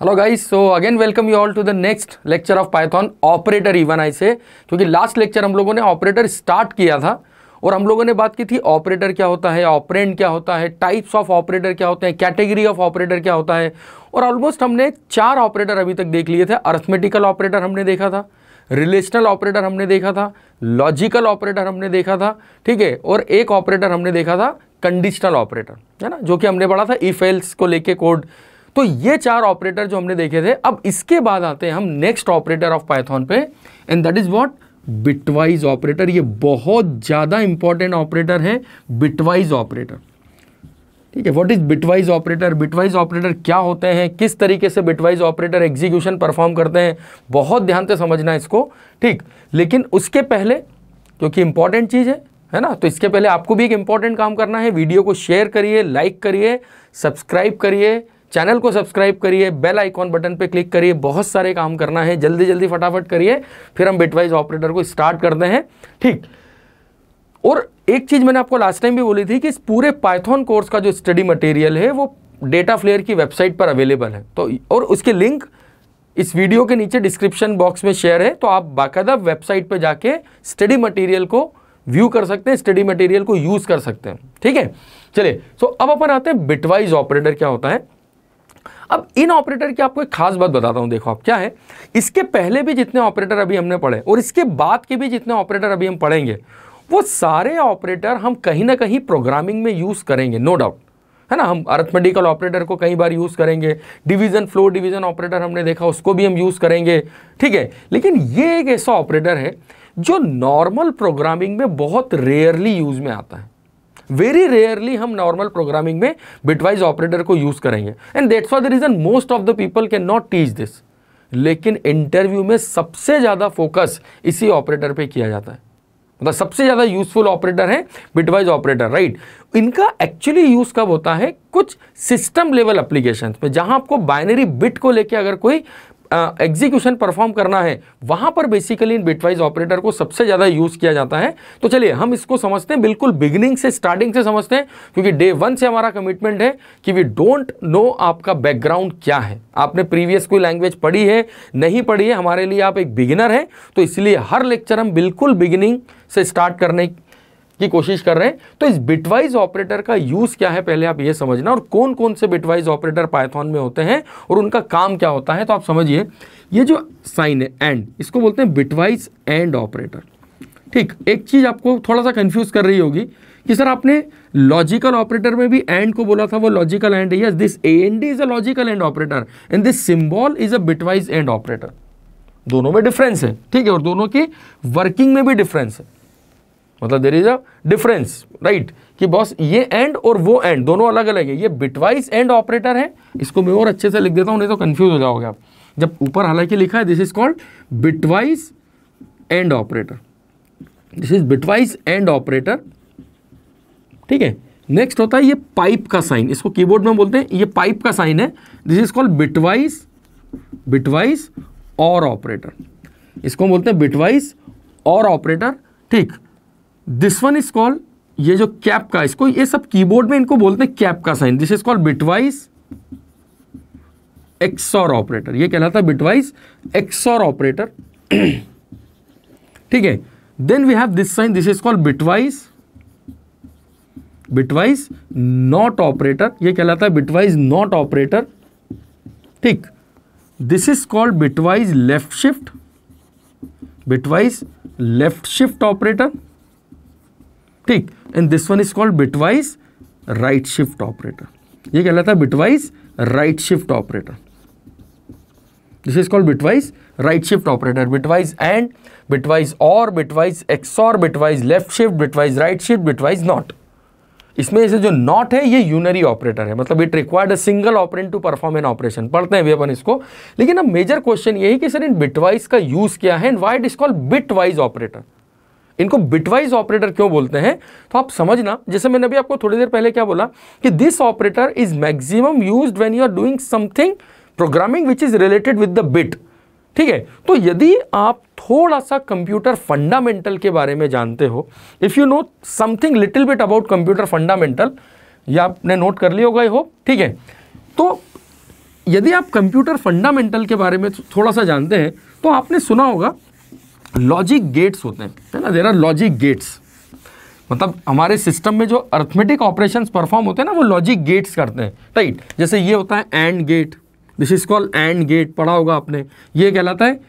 Hello guys so again welcome you all to the next lecture of Python operator even I say क्योंकि last lecture हम लोगों ने operator start किया था और हम लोगों ने बात की थी ऑपरेटर क्या होता है ऑपरेंड क्या होता है टाइप्स ऑफ ऑपरेटर क्या होते हैं कैटेगरी ऑफ ऑपरेटर क्या होता है और ऑलमोस्ट हमने चार ऑपरेटर अभी तक देख लिए थे अर्थमेटिकल ऑपरेटर हमने देखा था रिलेशनल ऑपरेटर हमने देखा था लॉजिकल ऑपरेटर हमने देखा था ठीक है और एक ऑपरेटर हमने देखा था कंडीशनल ऑपरेटर है ना जो कि हमने पढ़ा था इफ को लेके कोड तो ये चार ऑपरेटर जो हमने देखे थे अब इसके बाद आते हैं हम नेक्स्ट ऑपरेटर ऑफ पाइथॉन पे and that is what bitwise operator ये बहुत ज़्यादा इंपॉर्टेंट ऑपरेटर है बिटवाइज ऑपरेटर ठीक है what is bitwise operator bitwise operator क्या होते हैं किस तरीके से बिटवाइज ऑपरेटर एग्जीक्यूशन परफॉर्म करते हैं बहुत ध्यान से समझना इसको ठीक लेकिन उसके पहले क्योंकि इंपॉर्टेंट चीज़ है है ना तो इसके पहले आपको भी एक इंपॉर्टेंट काम करना है वीडियो को शेयर करिए लाइक करिए सब्सक्राइब करिए चैनल को सब्सक्राइब करिए बेल आइकॉन बटन पे क्लिक करिए बहुत सारे काम करना है जल्दी जल्दी फटाफट करिए फिर हम बिटवाइज ऑपरेटर को स्टार्ट करते हैं ठीक और एक चीज़ मैंने आपको लास्ट टाइम भी बोली थी कि इस पूरे पाइथन कोर्स का जो स्टडी मटेरियल है वो डेटा फ्लेयर की वेबसाइट पर अवेलेबल है तो और उसके लिंक इस वीडियो के नीचे डिस्क्रिप्शन बॉक्स में शेयर है तो आप बाकायदा वेबसाइट पर जाके स्टडी मटेरियल को व्यू कर सकते हैं स्टडी मटेरियल को यूज़ कर सकते हैं ठीक है चलिए सो अब अपन आते हैं बिटवाइज ऑपरेटर क्या होता है अब इन ऑपरेटर की आपको एक खास बात बताता हूँ देखो आप क्या है इसके पहले भी जितने ऑपरेटर अभी हमने पढ़े और इसके बाद के भी जितने ऑपरेटर अभी हम पढ़ेंगे वो सारे ऑपरेटर हम कहीं ना कहीं प्रोग्रामिंग में यूज़ करेंगे नो no डाउट है ना हम अर्थमेडिकल ऑपरेटर को कई बार यूज़ करेंगे डिवीज़न फ्लो डिवीज़न ऑपरेटर हमने देखा उसको भी हम यूज़ करेंगे ठीक है लेकिन ये एक ऐसा ऑपरेटर है जो नॉर्मल प्रोग्रामिंग में बहुत रेयरली यूज़ में आता है वेरी रेयरली हम नॉर्मल प्रोग्रामिंग में बिटवाइज ऑपरेटर को यूज़ करेंगे and that's for the reason most of the people can not teach this लेकिन इंटरव्यू में सबसे ज़्यादा फोकस इसी ऑपरेटर पे किया जाता है मतलब सबसे ज़्यादा यूजफुल ऑपरेटर है बिटवाइज ऑपरेटर राइट इनका एक्चुअली यूज़ कब होता है कुछ सिस्टम लेवल एप्लीकेशन में जहां आपको बाइनरी बिट को लेके अगर कोई एग्जीक्यूशन परफॉर्म करना है वहां पर बेसिकली इन बिटवाइज ऑपरेटर को सबसे ज़्यादा यूज़ किया जाता है तो चलिए हम इसको समझते हैं बिल्कुल बिगिनिंग से स्टार्टिंग से समझते हैं क्योंकि डे वन से हमारा कमिटमेंट है कि वी डोंट नो आपका बैकग्राउंड क्या है आपने प्रीवियस कोई लैंग्वेज पढ़ी है नहीं पढ़ी है हमारे लिए आप एक बिगिनर हैं तो इसलिए हर लेक्चर हम बिल्कुल बिगिनिंग से स्टार्ट करने की कोशिश कर रहे हैं तो इस बिटवाइज ऑपरेटर का यूज़ क्या है पहले आप ये समझना और कौन कौन से बिटवाइज ऑपरेटर पाइथॉन में होते हैं और उनका काम क्या होता है तो आप समझिए ये जो साइन है एंड इसको बोलते हैं बिटवाइज एंड ऑपरेटर ठीक एक चीज़ आपको थोड़ा सा कंफ्यूज कर रही होगी कि सर आपने लॉजिकल ऑपरेटर में भी एंड को बोला था वो logical and yes this a and is a logical and operator and this symbol is a bitwise and operator दोनों में डिफरेंस है ठीक है और दोनों की वर्किंग में भी डिफरेंस है मतलब there is a difference right कि बॉस ये एंड और वो एंड दोनों अलग अलग है ये बिटवाइज एंड ऑपरेटर है इसको मैं और अच्छे से लिख देता हूँ नहीं तो कन्फ्यूज हो जाओगे आप जब ऊपर हालांकि लिखा है this is called bitwise and operator this is bitwise and operator ठीक है नेक्स्ट होता है ये पाइप का साइन इसको कीबोर्ड में बोलते हैं ये पाइप का साइन है this is called bitwise bitwise or operator इसको बोलते हैं बिटवाइज और ऑपरेटर ठीक दिस वन इज कॉल्ड ये जो कैप का इसको ये सब कीबोर्ड में इनको बोलते हैं कैप का sign this is called bitwise XOR operator ये कहलाता है बिटवाइज एक्सॉर ऑपरेटर ठीक है then we have this sign this is called bitwise bitwise not operator ये कहलाता है बिटवाइज नॉट ऑपरेटर ठीक this is called bitwise left shift bitwise left shift operator ठीक and this one is called bitwise right shift operator ये कहलाता है bitwise right shift operator this is called bitwise right shift operator bitwise and bitwise और bitwise XOR bitwise left shift bitwise right shift bitwise not इसमें से जो not है ये unary operator है मतलब it required a single operand to perform an operation पढ़ते हैं अपन इसको लेकिन अब मेजर क्वेश्चन यही कि सर इन बिटवाइज का यूज क्या है and what is called bitwise operator इनको बिटवाइज ऑपरेटर क्यों बोलते हैं तो आप समझना जैसे मैंने अभी आपको थोड़ी देर पहले क्या बोला कि this operator is maximum use when you are doing something programming which is related with the bit ठीक है तो यदि आप थोड़ा सा कंप्यूटर फंडामेंटल के बारे में जानते हो if you know something little bit about computer fundamental या आपने नोट कर लिया होगा ये हो ठीक है तो यदि आप कंप्यूटर फंडामेंटल के बारे में थोड़ा सा जानते हैं तो आपने सुना होगा लॉजिक गेट्स होते हैं है ना देर आर लॉजिक गेट्स मतलब हमारे सिस्टम में जो अर्थमेटिक ऑपरेशन परफॉर्म होते हैं ना वो लॉजिक गेट्स करते हैं राइट जैसे ये होता है and gate this is call and gate पढ़ा होगा आपने ये कहलाता है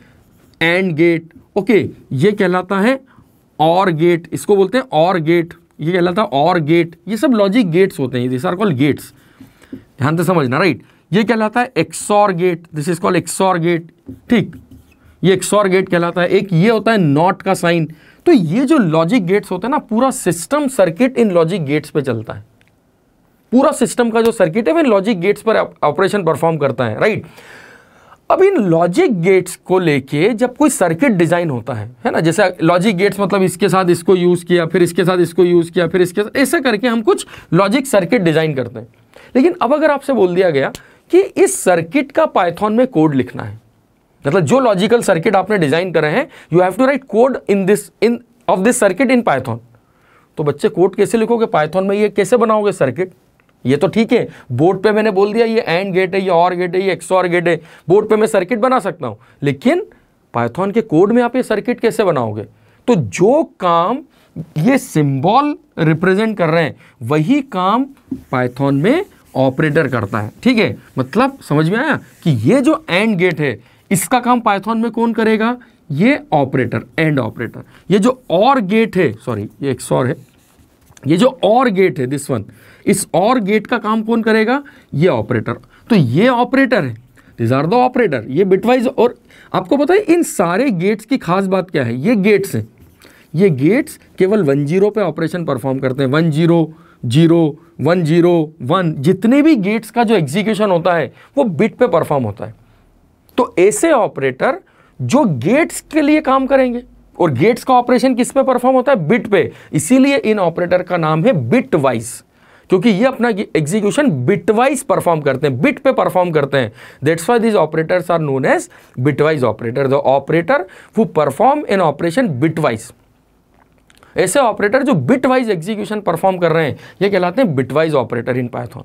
एंड गेट ओके ये कहलाता है और गेट इसको बोलते हैं और गेट ये कहलाता है और गेट ये सब लॉजिक गेट्स होते हैं दिस आर कॉल गेट्स ध्यान से समझना राइट ये कहलाता है XOR gate this is call XOR gate ठीक ये एक सौर गेट कहलाता है एक ये होता है नॉट का साइन तो ये जो लॉजिक गेट्स होते हैं ना पूरा सिस्टम सर्किट इन लॉजिक गेट्स पे चलता है पूरा सिस्टम का जो सर्किट है वह लॉजिक गेट्स पर ऑपरेशन परफॉर्म करता है राइट अब इन लॉजिक गेट्स को लेके जब कोई सर्किट डिजाइन होता है है ना जैसे लॉजिक गेट्स मतलब इसके साथ इसको यूज़ किया फिर इसके साथ इसको यूज़ किया फिर इसके साथ ऐसे करके हम कुछ लॉजिक सर्किट डिजाइन करते हैं लेकिन अब अगर आपसे बोल दिया गया कि इस सर्किट का पाइथॉन में कोड लिखना है मतलब जो लॉजिकल सर्किट आपने डिजाइन करे हैं you have to write code in this in of this circuit in Python तो बच्चे कोड कैसे लिखोगे पाइथन में ये कैसे बनाओगे सर्किट ये तो ठीक है बोर्ड पे मैंने बोल दिया ये एंड गेट है ये और गेट है ये एक्सॉर गेट है बोर्ड पे मैं सर्किट बना सकता हूं लेकिन पाइथन के कोड में आप ये सर्किट कैसे बनाओगे तो जो काम ये सिंबल रिप्रेजेंट कर रहे हैं वही काम पाइथन में ऑपरेटर करता है ठीक है मतलब समझ में आया कि ये जो एंड गेट है इसका काम पाइथॉन में कौन करेगा ये ऑपरेटर एंड ऑपरेटर ये जो और गेट है सॉरी ये एक सॉर है ये जो और गेट है दिस वन इस और गेट का काम कौन करेगा ये ऑपरेटर तो ये ऑपरेटर है दिज आर द ऑपरेटर ये बिटवाइज और आपको पता है इन सारे गेट्स की खास बात क्या है ये गेट्स हैं ये गेट्स केवल वन जीरो पे ऑपरेशन परफॉर्म करते हैं one zero zero one zero one जितने भी गेट्स का जो एग्जीक्यूशन होता है वो बिट पे परफॉर्म होता है तो ऐसे ऑपरेटर जो गेट्स के लिए काम करेंगे और गेट्स का ऑपरेशन किस पे परफॉर्म होता है बिट पे इसीलिए इन ऑपरेटर का नाम है बिट वाइज क्योंकि ये अपना एग्जीक्यूशन बिटवाइज परफॉर्म करते हैं बिट पे परफॉर्म करते हैं that's why these operators are known as bitwise operator the operator वो परफॉर्म इन ऑपरेशन बिटवाइज ऐसे ऑपरेटर जो बिटवाइज एग्जीक्यूशन परफॉर्म कर रहे हैं ये कहलाते हैं बिटवाइज ऑपरेटर इन पाइथॉन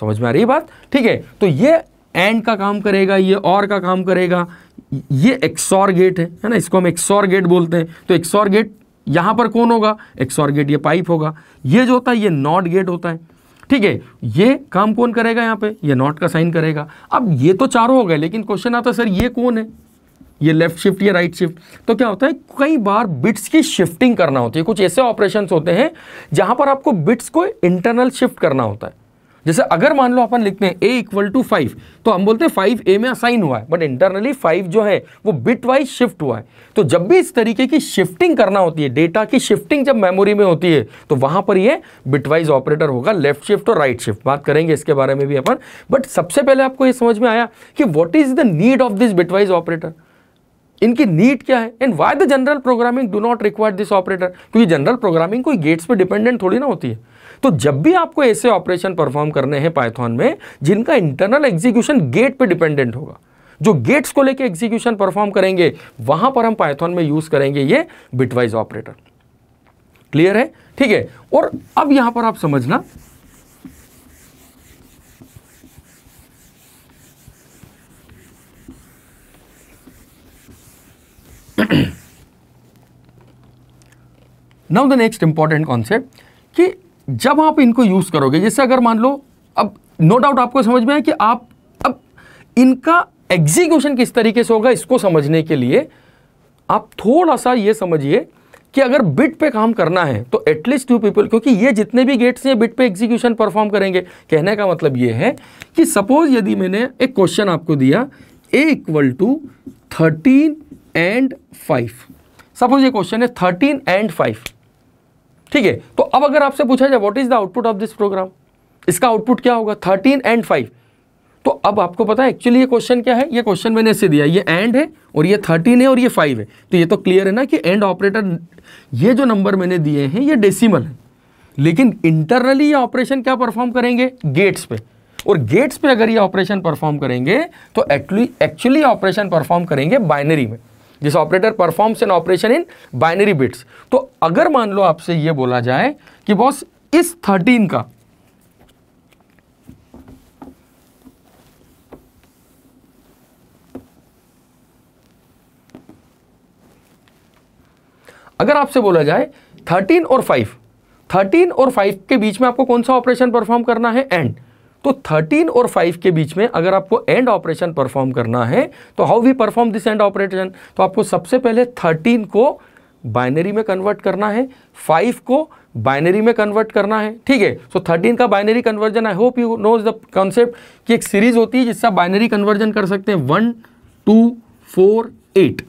समझ में आ रही बात ठीक है तो ये एंड का काम करेगा ये और का काम करेगा ये एक्सॉर गेट है है ना इसको हम एक्सॉर गेट बोलते हैं तो एक्सॉर गेट यहाँ पर कौन होगा एक्सॉर गेट ये पाइप होगा ये जो होता है ये नॉट गेट होता है ठीक है ये काम कौन करेगा यहाँ पे ये नॉट का साइन करेगा अब ये तो चारों हो गए लेकिन क्वेश्चन आता है सर ये कौन है ये लेफ्ट शिफ्ट या राइट शिफ्ट तो क्या होता है कई बार बिट्स की शिफ्टिंग करना होती है कुछ ऐसे ऑपरेशन होते हैं जहां पर आपको बिट्स को इंटरनल शिफ्ट करना होता है जैसे अगर मान लो अपन लिखते हैं ए इक्वल टू फाइव तो हम बोलते हैं फाइव ए में असाइन हुआ है बट इंटरनली फाइव जो है वो बिट वाइज शिफ्ट हुआ है तो जब भी इस तरीके की शिफ्टिंग करना होती है डेटा की शिफ्टिंग जब मेमोरी में होती है तो वहां पर ये बिट वाइज ऑपरेटर होगा लेफ्ट शिफ्ट और राइट शिफ्ट बात करेंगे इसके बारे में भी अपन बट सबसे पहले आपको यह समझ में आया कि what is the need of this bitwise operator इनकी नीड क्या है and why the general programming do not require this operator क्योंकि जनरल प्रोग्रामिंग कोई गेट्स पर डिपेंडेंट थोड़ी ना होती है तो जब भी आपको ऐसे ऑपरेशन परफॉर्म करने हैं पाइथॉन में जिनका इंटरनल एग्जीक्यूशन गेट पे डिपेंडेंट होगा जो गेट्स को लेके एग्जीक्यूशन परफॉर्म करेंगे वहां पर हम पाइथॉन में यूज करेंगे ये बिटवाइज ऑपरेटर क्लियर है ठीक है और अब यहां पर आप समझना now the next important concept कि जब आप इनको यूज़ करोगे जैसे अगर मान लो अब नो डाउट आपको समझ में आए कि आप अब इनका एग्जीक्यूशन किस तरीके से होगा इसको समझने के लिए आप थोड़ा सा ये समझिए कि अगर बिट पे काम करना है तो एटलीस्ट टू पीपल क्योंकि ये जितने भी गेट्स हैं बिट पे एग्जीक्यूशन परफॉर्म करेंगे कहने का मतलब ये है कि सपोज यदि मैंने एक क्वेश्चन आपको दिया a equal to thirteen and five suppose ये क्वेश्चन है थर्टीन एंड फाइव ठीक है तो अब अगर आपसे पूछा जाए what is the output of this program इसका आउटपुट क्या होगा थर्टीन एंड फाइव तो अब आपको पता है एक्चुअली ये क्वेश्चन क्या है ये क्वेश्चन मैंने इसे दिया ये एंड है और ये थर्टीन है और ये फाइव है तो ये तो क्लियर है ना कि एंड ऑपरेटर ये जो नंबर मैंने दिए हैं ये डेसिमल है लेकिन इंटरनली ये ऑपरेशन क्या परफॉर्म करेंगे गेट्स पे और गेट्स पे अगर ये ऑपरेशन परफॉर्म करेंगे तो एक्चुअली एक्चुअली ऑपरेशन परफॉर्म करेंगे बाइनरी में this operator performs an operation in binary bits तो अगर मान लो आपसे ये बोला जाए कि बॉस इस थर्टीन का अगर आपसे बोला जाए थर्टीन और फाइव थर्टीन और फाइव के बीच में आपको कौन सा ऑपरेशन परफॉर्म करना है एंड तो 13 और 5 के बीच में अगर आपको एंड ऑपरेशन परफॉर्म करना है तो how we perform this and operation तो आपको सबसे पहले 13 को बाइनरी में कन्वर्ट करना है 5 को बाइनरी में कन्वर्ट करना है ठीक है सो थर्टीन का binary conversion I hope you knows the concept कि एक सीरीज होती है जिससे बाइनरी कन्वर्जन कर सकते हैं वन टू फोर एट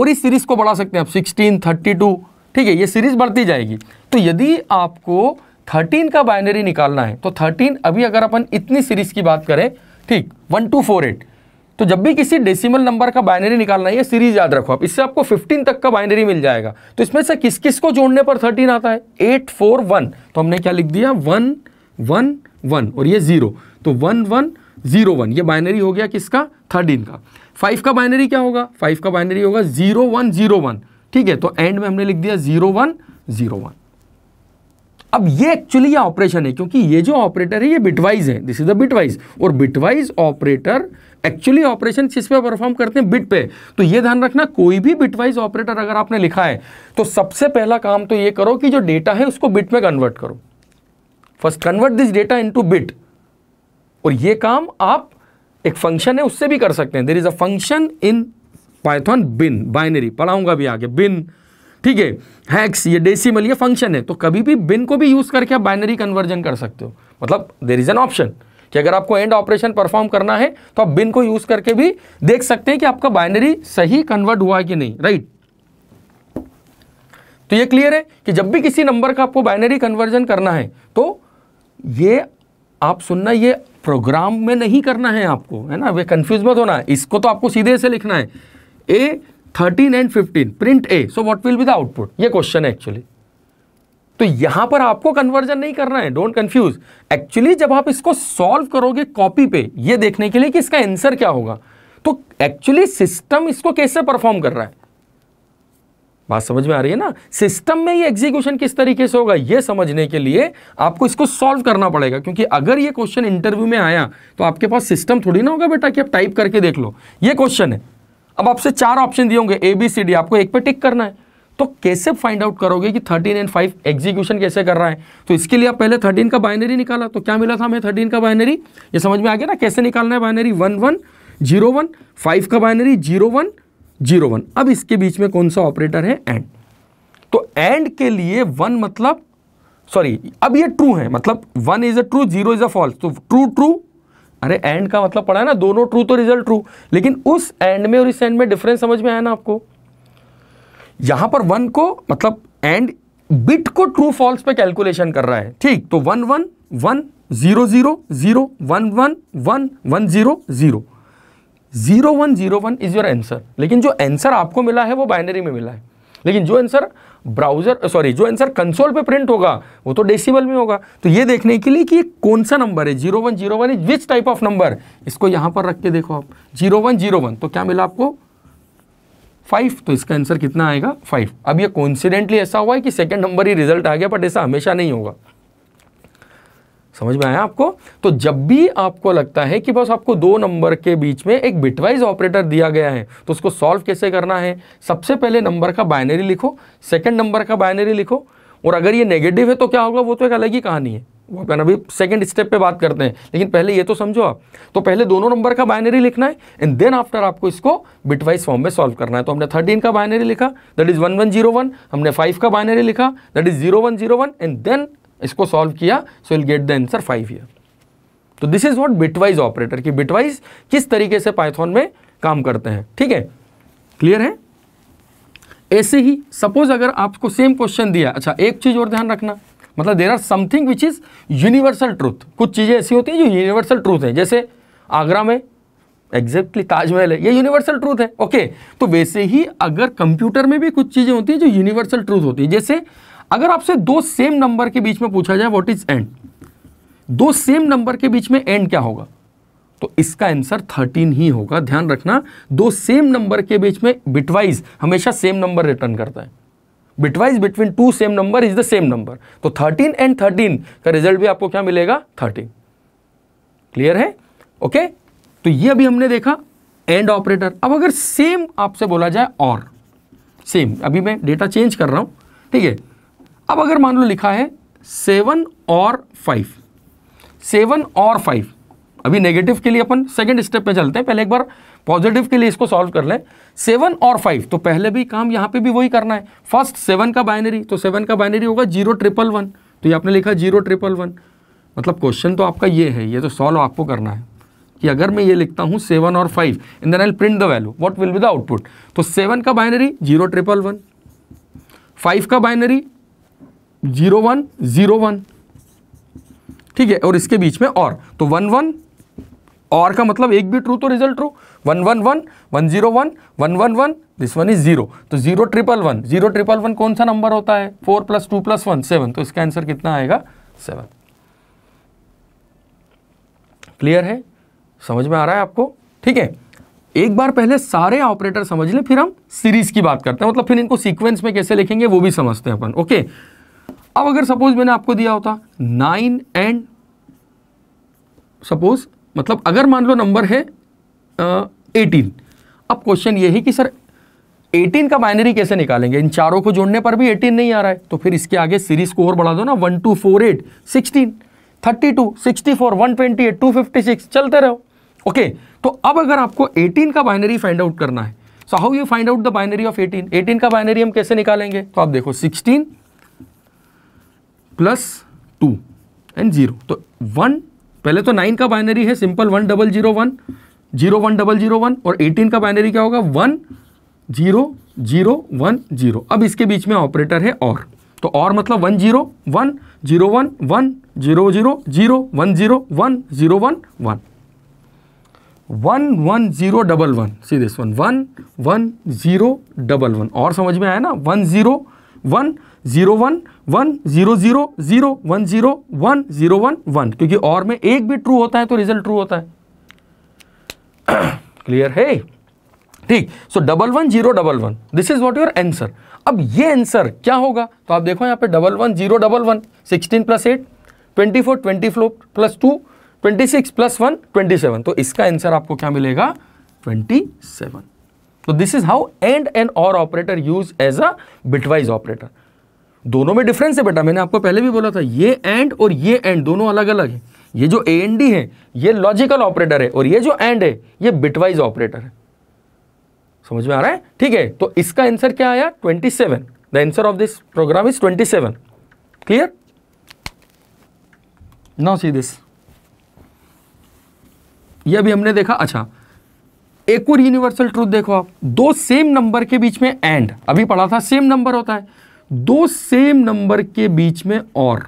और इस सीरीज को बढ़ा सकते हैं आप सिक्सटीन थर्टी टू ठीक है ये सीरीज बढ़ती जाएगी तो यदि आपको थर्टीन का बाइनरी निकालना है तो थर्टीन अभी अगर अपन इतनी सीरीज की बात करें ठीक वन टू फोर एट तो जब भी किसी डेसिमल नंबर का बाइनरी निकालना है ये सीरीज याद रखो आप इससे आपको 15 तक का बाइनरी मिल जाएगा तो इसमें से किस किस को जोड़ने पर 13 आता है एट फोर वन तो हमने क्या लिख दिया वन वन वन और ये जीरो तो वन वन जीरो वन ये बाइनरी हो गया किसका थर्टीन का फाइव का बाइनरी क्या होगा फाइव का बाइनरी होगा जीरो वन जीरो वन ठीक है तो एंड में हमने लिख दिया जीरो वन जीरो वन अब ये एक्चुअली ऑपरेशन है क्योंकि ये जो ऑपरेटर है ये बिटवाइज है दिस इज द बिटवाइज और बिटवाइज ऑपरेटर एक्चुअली ऑपरेशन किस पे परफॉर्म करते हैं बिट पे तो ये ध्यान रखना कोई भी बिटवाइज ऑपरेटर अगर आपने लिखा है तो सबसे पहला काम तो ये करो कि जो डेटा है उसको बिट में कन्वर्ट करो first convert this data into bit और ये काम आप एक फंक्शन है उससे भी कर सकते हैं there is a function in Python bin binary पढ़ाऊंगा भी आगे बिन ठीक है हैक्स ये डेसिमल ये फंक्शन है तो कभी भी बिन को भी यूज़ करके आप बाइनरी कन्वर्जन कर सकते हो मतलब देर इज़ एन ऑप्शन कि अगर आपको एंड ऑपरेशन परफॉर्म करना है तो आप बिन को यूज़ करके भी देख सकते हैं कि आपका बाइनरी सही कन्वर्ट हुआ है कि नहीं राइट तो ये क्लियर है कि जब भी किसी नंबर का आपको बाइनरी कन्वर्जन करना है तो ये आप सुनना ये प्रोग्राम में नहीं करना है आपको है ना वे कंफ्यूज मत होना इसको तो आपको सीधे से लिखना है a thirteen and fifteen print a so what will be the output ये क्वेश्चन है एक्चुअली तो यहां पर आपको कन्वर्जन नहीं करना है डोंट कंफ्यूज एक्चुअली जब आप इसको सॉल्व करोगे कॉपी पे ये देखने के लिए कि इसका आंसर क्या होगा तो एक्चुअली सिस्टम इसको कैसे परफॉर्म कर रहा है बात समझ में आ रही है ना सिस्टम में ये एग्जीक्यूशन किस तरीके से होगा ये समझने के लिए आपको इसको सॉल्व करना पड़ेगा क्योंकि अगर ये क्वेश्चन इंटरव्यू में आया तो आपके पास सिस्टम थोड़ी ना होगा बेटा कि आप टाइप करके देख लो ये क्वेश्चन है अब आपसे चार ऑप्शन दिए होंगे ए बी सी डी आपको एक पे टिक करना है तो कैसे फाइंड आउट करोगे कि थर्टीन एंड फाइव एग्जीक्यूशन कैसे कर रहा है तो इसके लिए आप पहले थर्टीन का बाइनरी निकाला तो क्या मिला था हमें थर्टीन का बाइनरी ये समझ में आ गया ना कैसे निकालना है binary one one zero one five का binary zero one zero one अब इसके बीच में कौन सा ऑपरेटर है एंड तो एंड के लिए वन मतलब सॉरी अब ये ट्रू है मतलब one is a true zero is a false तो ट्रू ट्रू अरे एंड का मतलब पड़ा है ना दोनों ट्रू तो रिजल्ट ट्रू लेकिन उस एंड में और इस एंड में डिफरेंस समझ में आया ना आपको यहां पर वन को मतलब एंड बिट को ट्रू फॉल्स पे कैलकुलेशन कर रहा है ठीक तो one one one zero zero zero one one one one zero zero zero one zero one is your answer लेकिन जो आंसर आपको मिला है वो बाइनरी में मिला है लेकिन जो आंसर ब्राउजर सॉरी uh, जो आंसर कंसोल पे प्रिंट होगा वो तो डेसिबल में होगा तो ये देखने के लिए कि ये कौन सा नंबर है zero one zero one is which type of number इसको यहां पर रख के देखो आप जीरो वन जीरो वन तो क्या मिला आपको फाइव तो इसका आंसर कितना आएगा फाइव अब ये कॉन्सिडेंटली ऐसा हुआ है कि सेकेंड नंबर ही रिजल्ट आ गया बट ऐसा हमेशा नहीं होगा समझ में आया आपको तो जब भी आपको लगता है कि बस आपको दो नंबर के बीच में एक बिटवाइज ऑपरेटर दिया गया है तो उसको सॉल्व कैसे करना है सबसे पहले नंबर का बाइनरी लिखो सेकंड नंबर का बाइनरी लिखो और अगर ये नेगेटिव है तो क्या होगा वो तो एक अलग ही कहानी है वो अपन अभी सेकंड स्टेप पे बात करते हैं लेकिन पहले ये तो समझो आप तो पहले दोनों नंबर का बाइनरी लिखना है एंड देन आफ्टर आपको इसको बिटवाइज फॉर्म में सॉल्व करना है तो हमने थर्टीन का बाइनरी लिखा that is one one zero one हमने फाइव का बाइनरी लिखा that is zero one zero one and then इसको सॉल्व किया so will get the answer five here तो this is what bitwise operator की bitwise किस तरीके से पाइथॉन में काम करते हैं ठीक है क्लियर है ऐसे ही सपोज अगर आपको सेम क्वेश्चन दिया अच्छा एक चीज़ और ध्यान रखना मतलब there are something which is universal truth कुछ चीज़ें ऐसी होती हैं जो यूनिवर्सल ट्रूथ है जैसे आगरा में एग्जैक्टली ताजमहल है ये यूनिवर्सल ट्रूथ है ओके तो वैसे ही अगर कंप्यूटर में भी कुछ चीज़ें होती हैं जो यूनिवर्सल ट्रूथ होती है जैसे अगर आपसे दो सेम नंबर के बीच में पूछा जाए व्हाट इज एंड दो सेम नंबर के बीच में एंड क्या होगा तो इसका आंसर 13 ही होगा ध्यान रखना दो सेम नंबर के बीच में बिटवाइज हमेशा सेम नंबर रिटर्न करता है bitwise between two same number is the same number तो 13 एंड 13 का रिजल्ट भी आपको क्या मिलेगा 13 क्लियर है ओके तो ये अभी हमने देखा एंड ऑपरेटर अब अगर सेम आपसे बोला जाए और सेम अभी मैं डेटा चेंज कर रहा हूं ठीक है अब अगर मान लो लिखा है seven or five seven or five अभी नेगेटिव के लिए अपन सेकंड स्टेप पे चलते हैं पहले एक बार पॉजिटिव के लिए इसको सॉल्व कर लें सेवन और फाइव तो पहले भी काम यहाँ पे भी वही करना है फर्स्ट सेवन का बाइनरी तो सेवन का बाइनरी होगा जीरो ट्रिपल वन तो ये आपने लिखा जीरो ट्रिपल वन मतलब क्वेश्चन तो आपका ये है ये तो सॉल्व आपको करना है कि अगर मैं ये लिखता हूँ seven or five in then print the value what will be the output तो सेवन का binary zero triple one five का binary zero one zero one ठीक है और इसके बीच में और तो वन वन और का मतलब एक भी ट्रू तो result true one one one one zero one one one one this one is zero तो zero triple one zero triple one कौन सा नंबर होता है four plus two plus one seven तो इसका आंसर कितना आएगा सेवन क्लियर है समझ में आ रहा है आपको ठीक है एक बार पहले सारे ऑपरेटर समझ लें फिर हम सीरीज की बात करते हैं मतलब फिर इनको सीक्वेंस में कैसे लिखेंगे वो भी समझते हैं अपन ओके okay. अब अगर सपोज मैंने आपको दिया होता नाइन एंड सपोज मतलब अगर मान लो नंबर है एटीन अब क्वेश्चन ये है कि सर 18 का बाइनरी कैसे निकालेंगे इन चारों को जोड़ने पर भी 18 नहीं आ रहा है तो फिर इसके आगे सीरीज को और बढ़ा दो ना one two four eight sixteen thirty two sixty four one twenty eight two fifty six चलते रहो ओके तो अब अगर आपको 18 का बाइनरी फाइंड आउट करना है so how you find out the binary of 18 18 का बाइनरी हम कैसे निकालेंगे तो आप देखो sixteen plus two and zero तो वन पहले तो नाइन का बाइनरी है simple one double zero one zero one double zero one और एटीन का बाइनरी क्या होगा one zero zero one zero अब इसके बीच में ऑपरेटर है और तो और मतलब one zero one zero one one zero zero zero one zero one zero one one one one zero double one see this one one one zero double one और समझ में आया ना one zero one zero one one zero zero zero one zero one zero one one क्योंकि or में एक भी true होता है तो रिजल्ट ट्रू होता है क्लियर है ठीक so double one zero double one this is what your answer अब ये आंसर क्या होगा तो आप देखो यहां पे double one zero double one sixteen plus eight twenty four twenty four plus two twenty six plus one twenty seven तो इसका आंसर आपको क्या मिलेगा ट्वेंटी सेवन तो this is how and and or operator use as a bitwise operator दोनों में difference है बेटा मैंने आपको पहले भी बोला था ये एंड और ये एंड दोनों अलग अलग है ये जो ए एंड डी है ये लॉजिकल ऑपरेटर है और ये जो एंड है ये बिटवाइज ऑपरेटर है समझ में आ रहा है ठीक है तो इसका आंसर क्या आया 27 the answer of this program is 27 clear now see this ये अभी हमने देखा अच्छा एक और यूनिवर्सल ट्रूथ देखो आप दो सेम नंबर के बीच में एंड अभी पढ़ा था सेम नंबर होता है दो सेम नंबर के बीच में और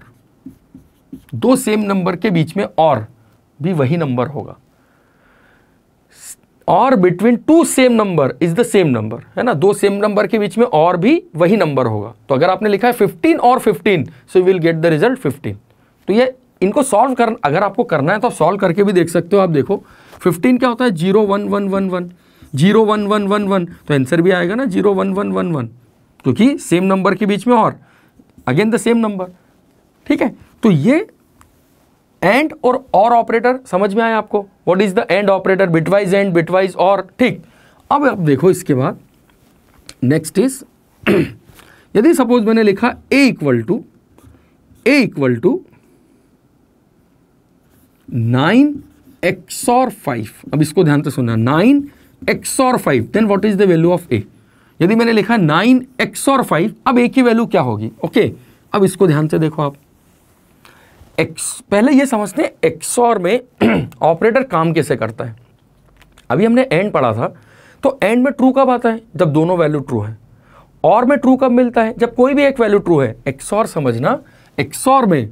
दो सेम नंबर के बीच में और भी वही नंबर होगा or between two same number is the same number है ना दो सेम नंबर के बीच में और भी वही नंबर होगा तो अगर आपने लिखा है 15 और 15 so you will get the result 15 तो ये इनको सॉल्व कर अगर आपको करना है तो सॉल्व करके भी देख सकते हो आप देखो फिफ्टीन क्या होता है zero one one one one zero one one one one तो आंसर भी आएगा ना zero one one one one क्योंकि सेम नंबर के बीच में और अगेन द सेम नंबर ठीक है तो ये एंड और और ऑपरेटर समझ में आया आपको what is the and operator bitwise and bitwise और ठीक अब आप देखो इसके बाद नेक्स्ट इज यदि सपोज मैंने लिखा a equal to a equal to nine XOR five अब इसको ध्यान से सुनना nine XOR five then what is the value of a यदि मैंने लिखा नाइन एक्स और फाइव अब ए की वैल्यू क्या होगी ओके okay, अब इसको ध्यान से देखो आप एक्स पहले ये समझते हैं एक्स और में ऑपरेटर काम कैसे करता है अभी हमने एंड पढ़ा था तो एंड में ट्रू कब आता है जब दोनों वैल्यू ट्रू है और में ट्रू कब मिलता है जब कोई भी एक वैल्यू ट्रू है एक्स और समझना एक्स और में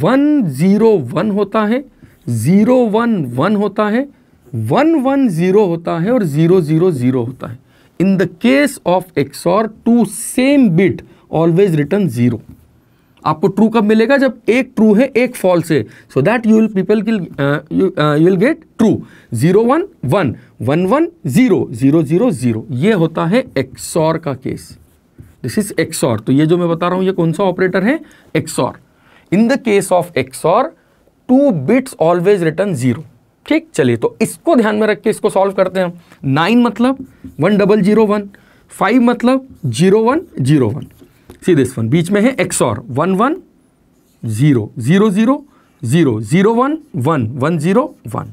वन जीरो वन होता है ज़ीरो वन वन होता है वन वन ज़ीरो होता है और ज़ीरो ज़ीरो ज़ीरो होता है in the case of XOR two same bit always return zero आपको ट्रू कब मिलेगा जब एक ट्रू है एक फॉल्स है so that you will people you will get true zero one one one one zero zero zero zero ये होता है एक्सॉर का केस दिस इज एक्सॉर तो ये जो मैं बता रहा हूं ये कौन सा ऑपरेटर है XOR in the case of XOR two bits always return zero ठीक चलिए तो इसको ध्यान में रख के इसको सॉल्व करते हैं नाइन मतलब one double zero one five मतलब zero one zero one see this one बीच में है XOR one one zero zero zero zero zero one one one zero one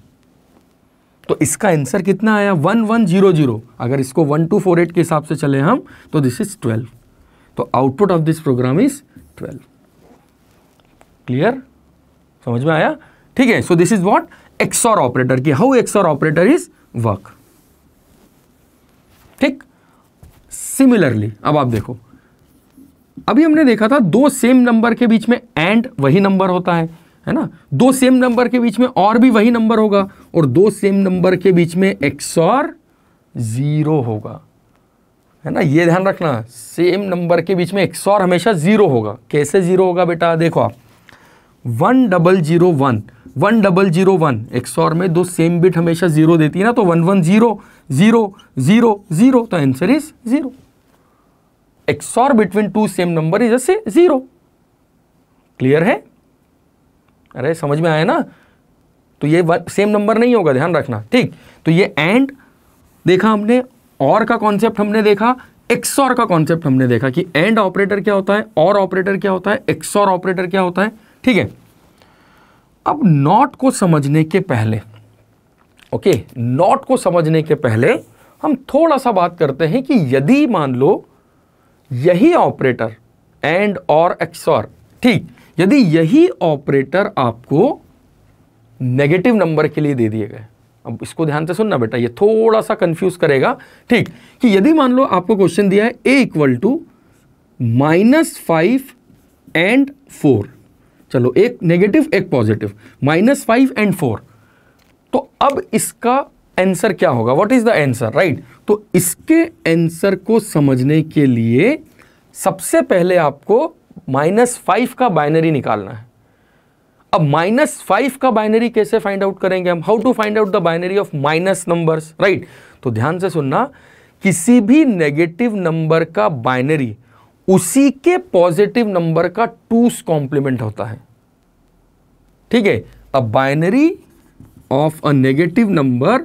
तो इसका आंसर कितना आया वन वन जीरो जीरो अगर इसको वन टू फोर एट के हिसाब से चले हम तो दिस इज ट्वेल्व तो output of this program is twelve clear समझ में आया ठीक है so this is what XOR operator की how XOR operator is work ठीक सिमिलरली अब आप देखो अभी हमने देखा था दो सेम नंबर के बीच में एंड वही नंबर होता है है ना दो सेम नंबर के बीच में और भी वही नंबर होगा और दो सेम नंबर के बीच में एक्स और जीरो होगा है ना ये ध्यान रखना सेम नंबर के बीच में एक्स और हमेशा जीरो होगा कैसे जीरो होगा बेटा देखो आप one double zero one one double zero one XOR में दो सेम बिट हमेशा जीरो देती है ना तो one one zero zero zero zero तो answer is zero XOR between two same number is जैसे जीरो क्लियर है अरे समझ में आया ना तो ये सेम नंबर नहीं होगा ध्यान रखना ठीक तो ये एंड देखा हमने और का कॉन्सेप्ट हमने देखा एक्सॉर का कॉन्सेप्ट हमने देखा कि एंड ऑपरेटर क्या होता है और ऑपरेटर क्या होता है एक्सॉर ऑपरेटर क्या होता है ठीक है अब नॉट को समझने के पहले ओके नॉट को समझने के पहले हम थोड़ा सा बात करते हैं कि यदि मान लो यही ऑपरेटर एंड और एक्सॉर ठीक यदि यही ऑपरेटर आपको नेगेटिव नंबर के लिए दे दिए गए अब इसको ध्यान से सुनना बेटा ये थोड़ा सा कंफ्यूज करेगा ठीक कि यदि मान लो आपको क्वेश्चन दिया है a equal to minus five and four चलो एक नेगेटिव एक positive minus five and four तो अब इसका आंसर क्या होगा what is the answer right तो इसके आंसर को समझने के लिए सबसे पहले आपको माइनस फाइव का बाइनरी निकालना है अब माइनस फाइव का बाइनरी कैसे फाइंड आउट करेंगे हम how to find out the binary of minus numbers right तो ध्यान से सुनना किसी भी नेगेटिव नंबर का बाइनरी उसी के पॉजिटिव नंबर का टूस कॉम्प्लीमेंट होता है ठीक है uh binary of a negative number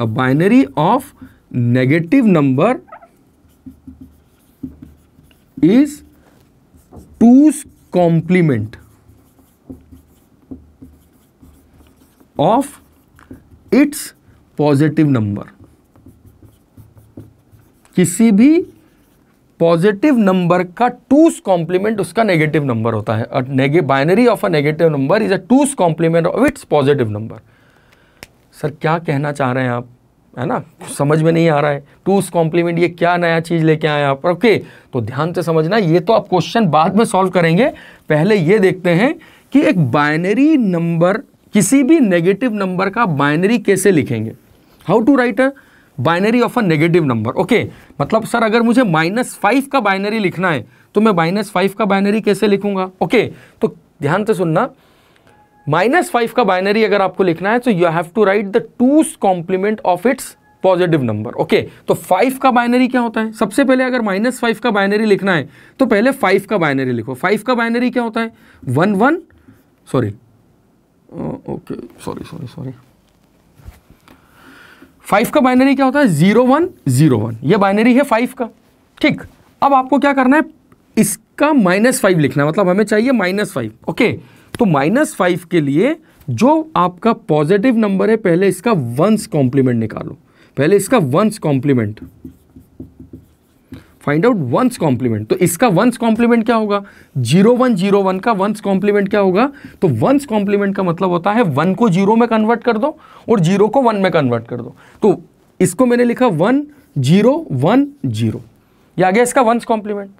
uh binary of negative number is two's complement of its positive number किसी भी पॉजिटिव नंबर का टूस कॉम्प्लीमेंट उसका नेगेटिव नंबर होता है binary of a negative number is a two's complement of its positive number sir क्या कहना चाह रहे हैं आप है ना समझ में नहीं आ रहा है टूस कॉम्प्लीमेंट ये क्या नया चीज़ लेके आए आप ओके तो ध्यान से समझना ये तो आप क्वेश्चन बाद में सॉल्व करेंगे पहले ये देखते हैं कि एक बाइनरी नंबर किसी भी नेगेटिव नंबर का बाइनरी कैसे लिखेंगे how to write a binary of a negative number okay मतलब सर अगर मुझे माइनस फाइव का बाइनरी लिखना है तो मैं माइनस फाइव का बाइनरी कैसे लिखूंगा ओके okay, तो ध्यान से सुनना माइनस फाइव का बाइनरी अगर आपको लिखना है तो you have to write the two's complement of its positive number okay तो फाइव का बाइनरी क्या होता है सबसे पहले अगर माइनस फाइव का बाइनरी लिखना है तो पहले फाइव का बाइनरी लिखो फाइव का बाइनरी क्या होता है one one sorry okay sorry sorry sorry five का बाइनरी क्या होता है जीरो वन जीरो वन ये बाइनरी है फाइव का ठीक अब आपको क्या करना है इसका माइनस फाइव लिखना है मतलब हमें चाहिए माइनस फाइव ओके तो माइनस फाइव के लिए जो आपका पॉजिटिव नंबर है पहले इसका वंस कॉम्प्लीमेंट निकालो पहले इसका one's complement find out one's complement तो इसका वंस कॉम्प्लीमेंट क्या होगा जीरो वन जीरो वन का वंस कॉम्प्लीमेंट क्या होगा तो वंस कॉम्प्लीमेंट का मतलब होता है वन को जीरो में कन्वर्ट कर दो और जीरो को वन में कन्वर्ट कर दो तो इसको मैंने लिखा वन जीरो वन जीरो ये आ गया इसका वंस कॉम्प्लीमेंट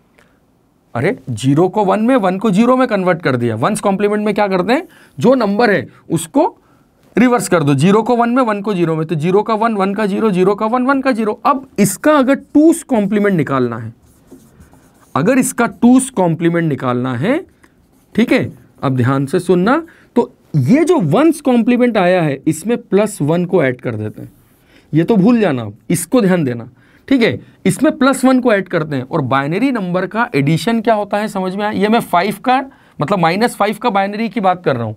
अरे जीरो को वन में वन को जीरो में कन्वर्ट कर दिया वंस कॉम्प्लीमेंट में क्या करते हैं जो नंबर है उसको रिवर्स कर दो जीरो को वन में वन को जीरो में तो जीरो का वन वन का जीरो जीरो का वन वन का जीरो अब इसका अगर टूस कॉम्प्लीमेंट निकालना है अगर इसका टूस कॉम्प्लीमेंट निकालना है ठीक है अब ध्यान से सुनना तो ये जो वंस कॉम्प्लीमेंट आया है इसमें प्लस वन को ऐड कर देते हैं ये तो भूल जाना अब इसको ध्यान देना ठीक है इसमें प्लस वन को ऐड करते हैं और बाइनरी नंबर का एडिशन क्या होता है समझ में आया ये मैं फाइव का मतलब माइनस फाइव का बाइनरी की बात कर रहा हूँ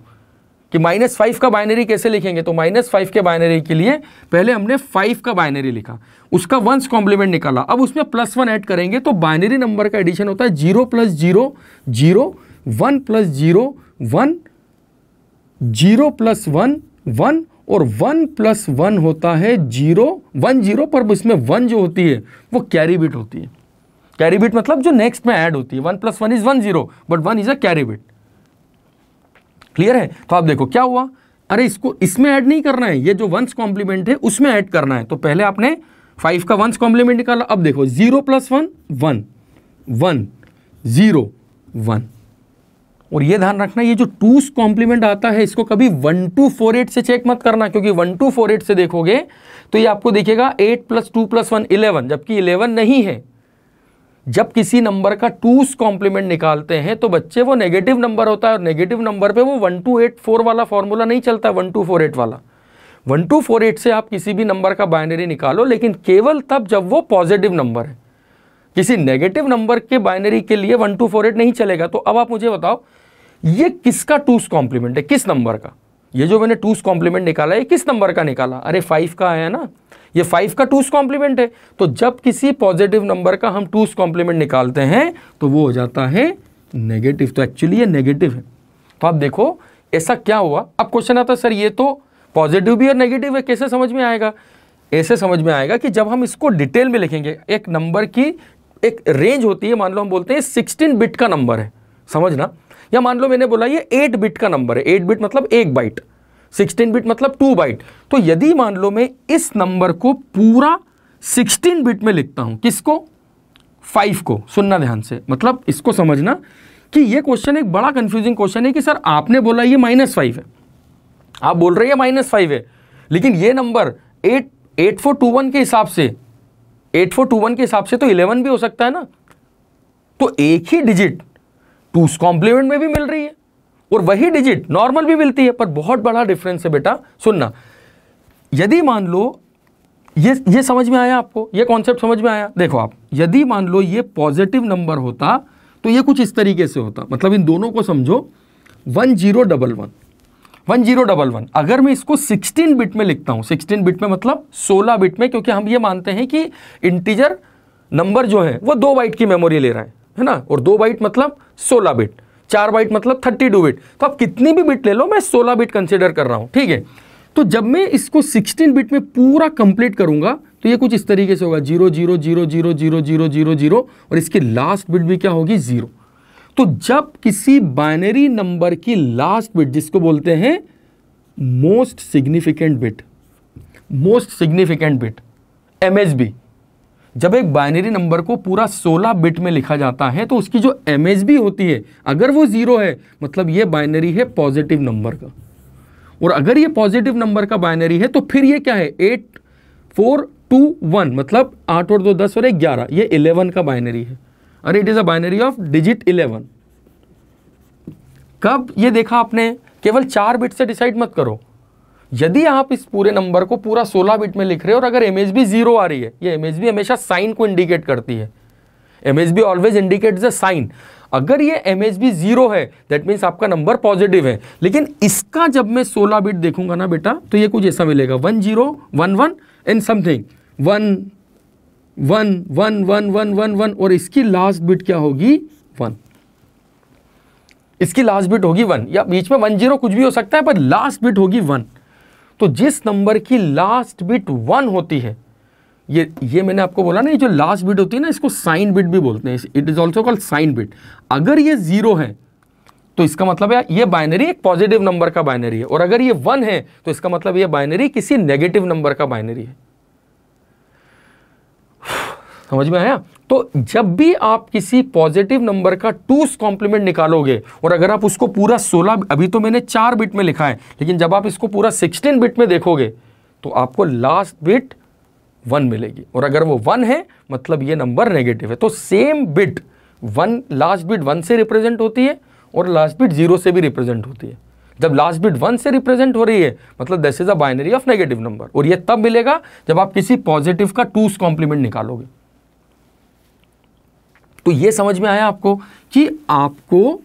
कि माइनस फाइव का बाइनरी कैसे लिखेंगे तो माइनस फाइव के बाइनरी के लिए पहले हमने फाइव का बाइनरी लिखा उसका वंस कॉम्प्लीमेंट निकाला अब उसमें प्लस वन ऐड करेंगे तो बाइनरी नंबर का एडिशन होता है zero plus zero zero one plus zero one zero plus one one और वन प्लस वन होता है जीरो वन जीरो पर इसमें वन जो होती है वो कैरी बिट होती है कैरी बिट मतलब जो नेक्स्ट में ऐड होती है one plus one is one zero but one is a carry bit clear है तो आप देखो क्या हुआ अरे इसको इसमें ऐड नहीं करना है ये जो वंस कॉम्प्लीमेंट है उसमें ऐड करना है तो पहले आपने फाइव का वंस कॉम्प्लीमेंट निकाला अब देखो zero plus one one one zero one और ये ध्यान रखना ये जो टूस कॉम्प्लीमेंट आता है इसको कभी वन टू फोर एट से चेक मत करना क्योंकि वन टू फोर एट से देखोगे तो ये आपको देखेगा eight plus two plus one eleven जबकि इलेवन नहीं है जब किसी नंबर का टूस कॉम्प्लीमेंट निकालते हैं तो बच्चे वो नेगेटिव नंबर होता है और नेगेटिव नंबर पे वो वन टू एट फोर वाला फॉर्मूला नहीं चलता वन टू फोर एट वाला वन टू फोर एट से आप किसी भी नंबर का बाइनरी निकालो लेकिन केवल तब जब वो पॉजिटिव नंबर है किसी नेगेटिव नंबर के बाइनरी के लिए वन टू फोर एट नहीं चलेगा तो अब आप मुझे बताओ ये किसका टूस कॉम्प्लीमेंट है किस नंबर का ये जो मैंने टूस कॉम्प्लीमेंट निकाला है किस नंबर का निकाला अरे फाइव का आया ना ये फाइव का टूस कॉम्प्लीमेंट है तो जब किसी पॉजिटिव नंबर का हम टूस कॉम्प्लीमेंट निकालते हैं तो वो हो जाता है नेगेटिव तो एक्चुअली ये नेगेटिव है तो आप देखो ऐसा क्या हुआ अब क्वेश्चन आता है सर ये तो पॉजिटिव भी और नेगेटिव है कैसे समझ में आएगा ऐसे समझ में आएगा कि जब हम इसको डिटेल में लिखेंगे एक नंबर की एक रेंज होती है मान लो हम बोलते हैं सिक्सटीन बिट का नंबर है समझना या मान लो मैंने बोला ये एट बिट का नंबर है एट बिट मतलब एक बाइट 16 बिट मतलब टू बाइट तो यदि मान लो मैं इस नंबर को पूरा सिक्सटीन बिट में लिखता हूं किसको फाइव को सुनना ध्यान से मतलब इसको समझना कि यह क्वेश्चन एक बड़ा कंफ्यूजिंग क्वेश्चन है कि सर आपने बोला ये माइनस फाइव है आप बोल रहे हैं माइनस फाइव है लेकिन ये number eight eight four two one के हिसाब से एट फोर टू वन के हिसाब से तो इलेवन भी हो सकता है ना तो एक ही डिजिट टू कॉम्प्लीमेंट में भी मिल रही है और वही डिजिट नॉर्मल भी मिलती है पर बहुत बड़ा डिफरेंस है बेटा सुनना यदि मान लो ये ये समझ में आया आपको ये कॉन्सेप्ट समझ में आया देखो आप यदि मान लो ये पॉजिटिव नंबर होता तो ये कुछ इस तरीके से होता मतलब इन दोनों को समझो one zero double one one zero double one अगर मैं इसको सिक्सटीन बिट में लिखता हूँ सिक्सटीन बिट में मतलब सोलह बिट में क्योंकि हम ये मानते हैं कि इंटीजर नंबर जो है वह दो बाइट की मेमोरी ले रहा है है ना और दो बाइट मतलब सोलह बिट चार बाइट मतलब थर्टी टू बिट तो आप कितनी भी बिट ले लो मैं सोलह बिट कंसिडर कर रहा हूँ ठीक है तो जब मैं इसको सिक्सटीन बिट में पूरा कंप्लीट करूंगा तो ये कुछ इस तरीके से होगा zero zero zero zero zero zero zero zero और इसकी लास्ट बिट भी क्या होगी जीरो तो जब किसी बाइनरी नंबर की लास्ट बिट जिसको बोलते हैं most significant bit most significant bit MSB जब एक बाइनरी नंबर को पूरा 16 बिट में लिखा जाता है तो उसकी जो एम होती है अगर वो ज़ीरो है मतलब ये बाइनरी है पॉजिटिव नंबर का और अगर ये पॉजिटिव नंबर का बाइनरी है तो फिर ये क्या है एट फोर टू वन मतलब आठ और दो दस और एक ग्यारह ये इलेवन का बाइनरी है अरे it is a binary of digit eleven कब ये देखा आपने केवल चार बिट से डिसाइड मत करो यदि आप इस पूरे नंबर को पूरा 16 बिट में लिख रहे हो और अगर एम एच बी जीरो आ रही है ये एम एच बी हमेशा साइन को इंडिकेट करती है M H B always indicate the sign अगर ये एम एच बी जीरो है दैट मीन्स आपका नंबर पॉजिटिव है लेकिन इसका जब मैं सोलह बिट देखूंगा ना बेटा तो ये कुछ ऐसा मिलेगा one zero one one in something one one one one one one one और इसकी लास्ट बिट क्या होगी वन इसकी लास्ट बिट होगी वन या बीच में वन जीरो कुछ भी हो सकता है पर लास्ट बिट होगी वन तो जिस नंबर की लास्ट बिट वन होती है ये ये मैंने आपको बोला ना ये जो लास्ट बिट होती है ना इसको साइन बिट भी बोलते हैं it is also called sign bit अगर ये ज़ीरो है तो इसका मतलब है ये बाइनरी एक पॉजिटिव नंबर का बाइनरी है और अगर ये वन है तो इसका मतलब ये बाइनरी किसी नेगेटिव नंबर का बाइनरी है समझ में आया तो जब भी आप किसी पॉजिटिव नंबर का टूस कॉम्प्लीमेंट निकालोगे और अगर आप उसको पूरा 16 अभी तो मैंने चार बिट में लिखा है लेकिन जब आप इसको पूरा 16 बिट में देखोगे तो आपको लास्ट बिट वन मिलेगी और अगर वो वन है मतलब ये नंबर नेगेटिव है तो same bit one last bit one से रिप्रेजेंट होती है और लास्ट बिट जीरो से भी रिप्रेजेंट होती है जब लास्ट बिट वन से रिप्रेजेंट हो रही है मतलब this is a binary of negative number और ये तब मिलेगा जब आप किसी पॉजिटिव का टूस कॉम्प्लीमेंट निकालोगे तो ये समझ में आया आपको कि आपको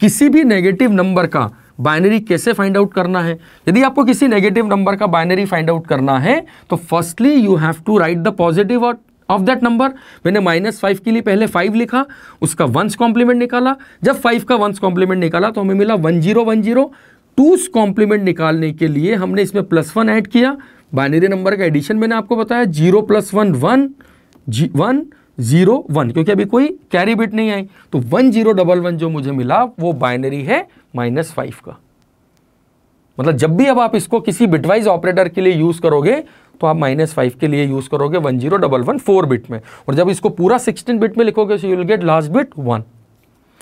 किसी भी नेगेटिव नंबर का बाइनरी कैसे फाइंड आउट करना है यदि आपको किसी नेगेटिव नंबर का बाइनरी फाइंड आउट करना है तो firstly you have to write the positive और ऑफ दैट नंबर मैंने माइनस फाइव के लिए पहले फाइव लिखा उसका वंस कॉम्प्लीमेंट निकाला जब फाइव का वंस कॉम्प्लीमेंट निकाला तो हमें मिला one zero one zero two's complement निकालने के लिए हमने इसमें प्लस वन ऐड किया बाइनरी नंबर का एडिशन मैंने आपको बताया जीरो प्लस वन वन जी वन जीरो वन क्योंकि अभी कोई कैरी बिट नहीं आई तो वन जीरो डबल वन जो मुझे मिला वो बाइनरी है माइनस फाइव का मतलब जब भी अब आप इसको किसी बिटवाइज ऑपरेटर के लिए यूज़ करोगे तो आप माइनस फाइव के लिए यूज़ करोगे one zero double one four bit में और जब इसको पूरा सिक्सटीन बिट में लिखोगे so you will get last bit one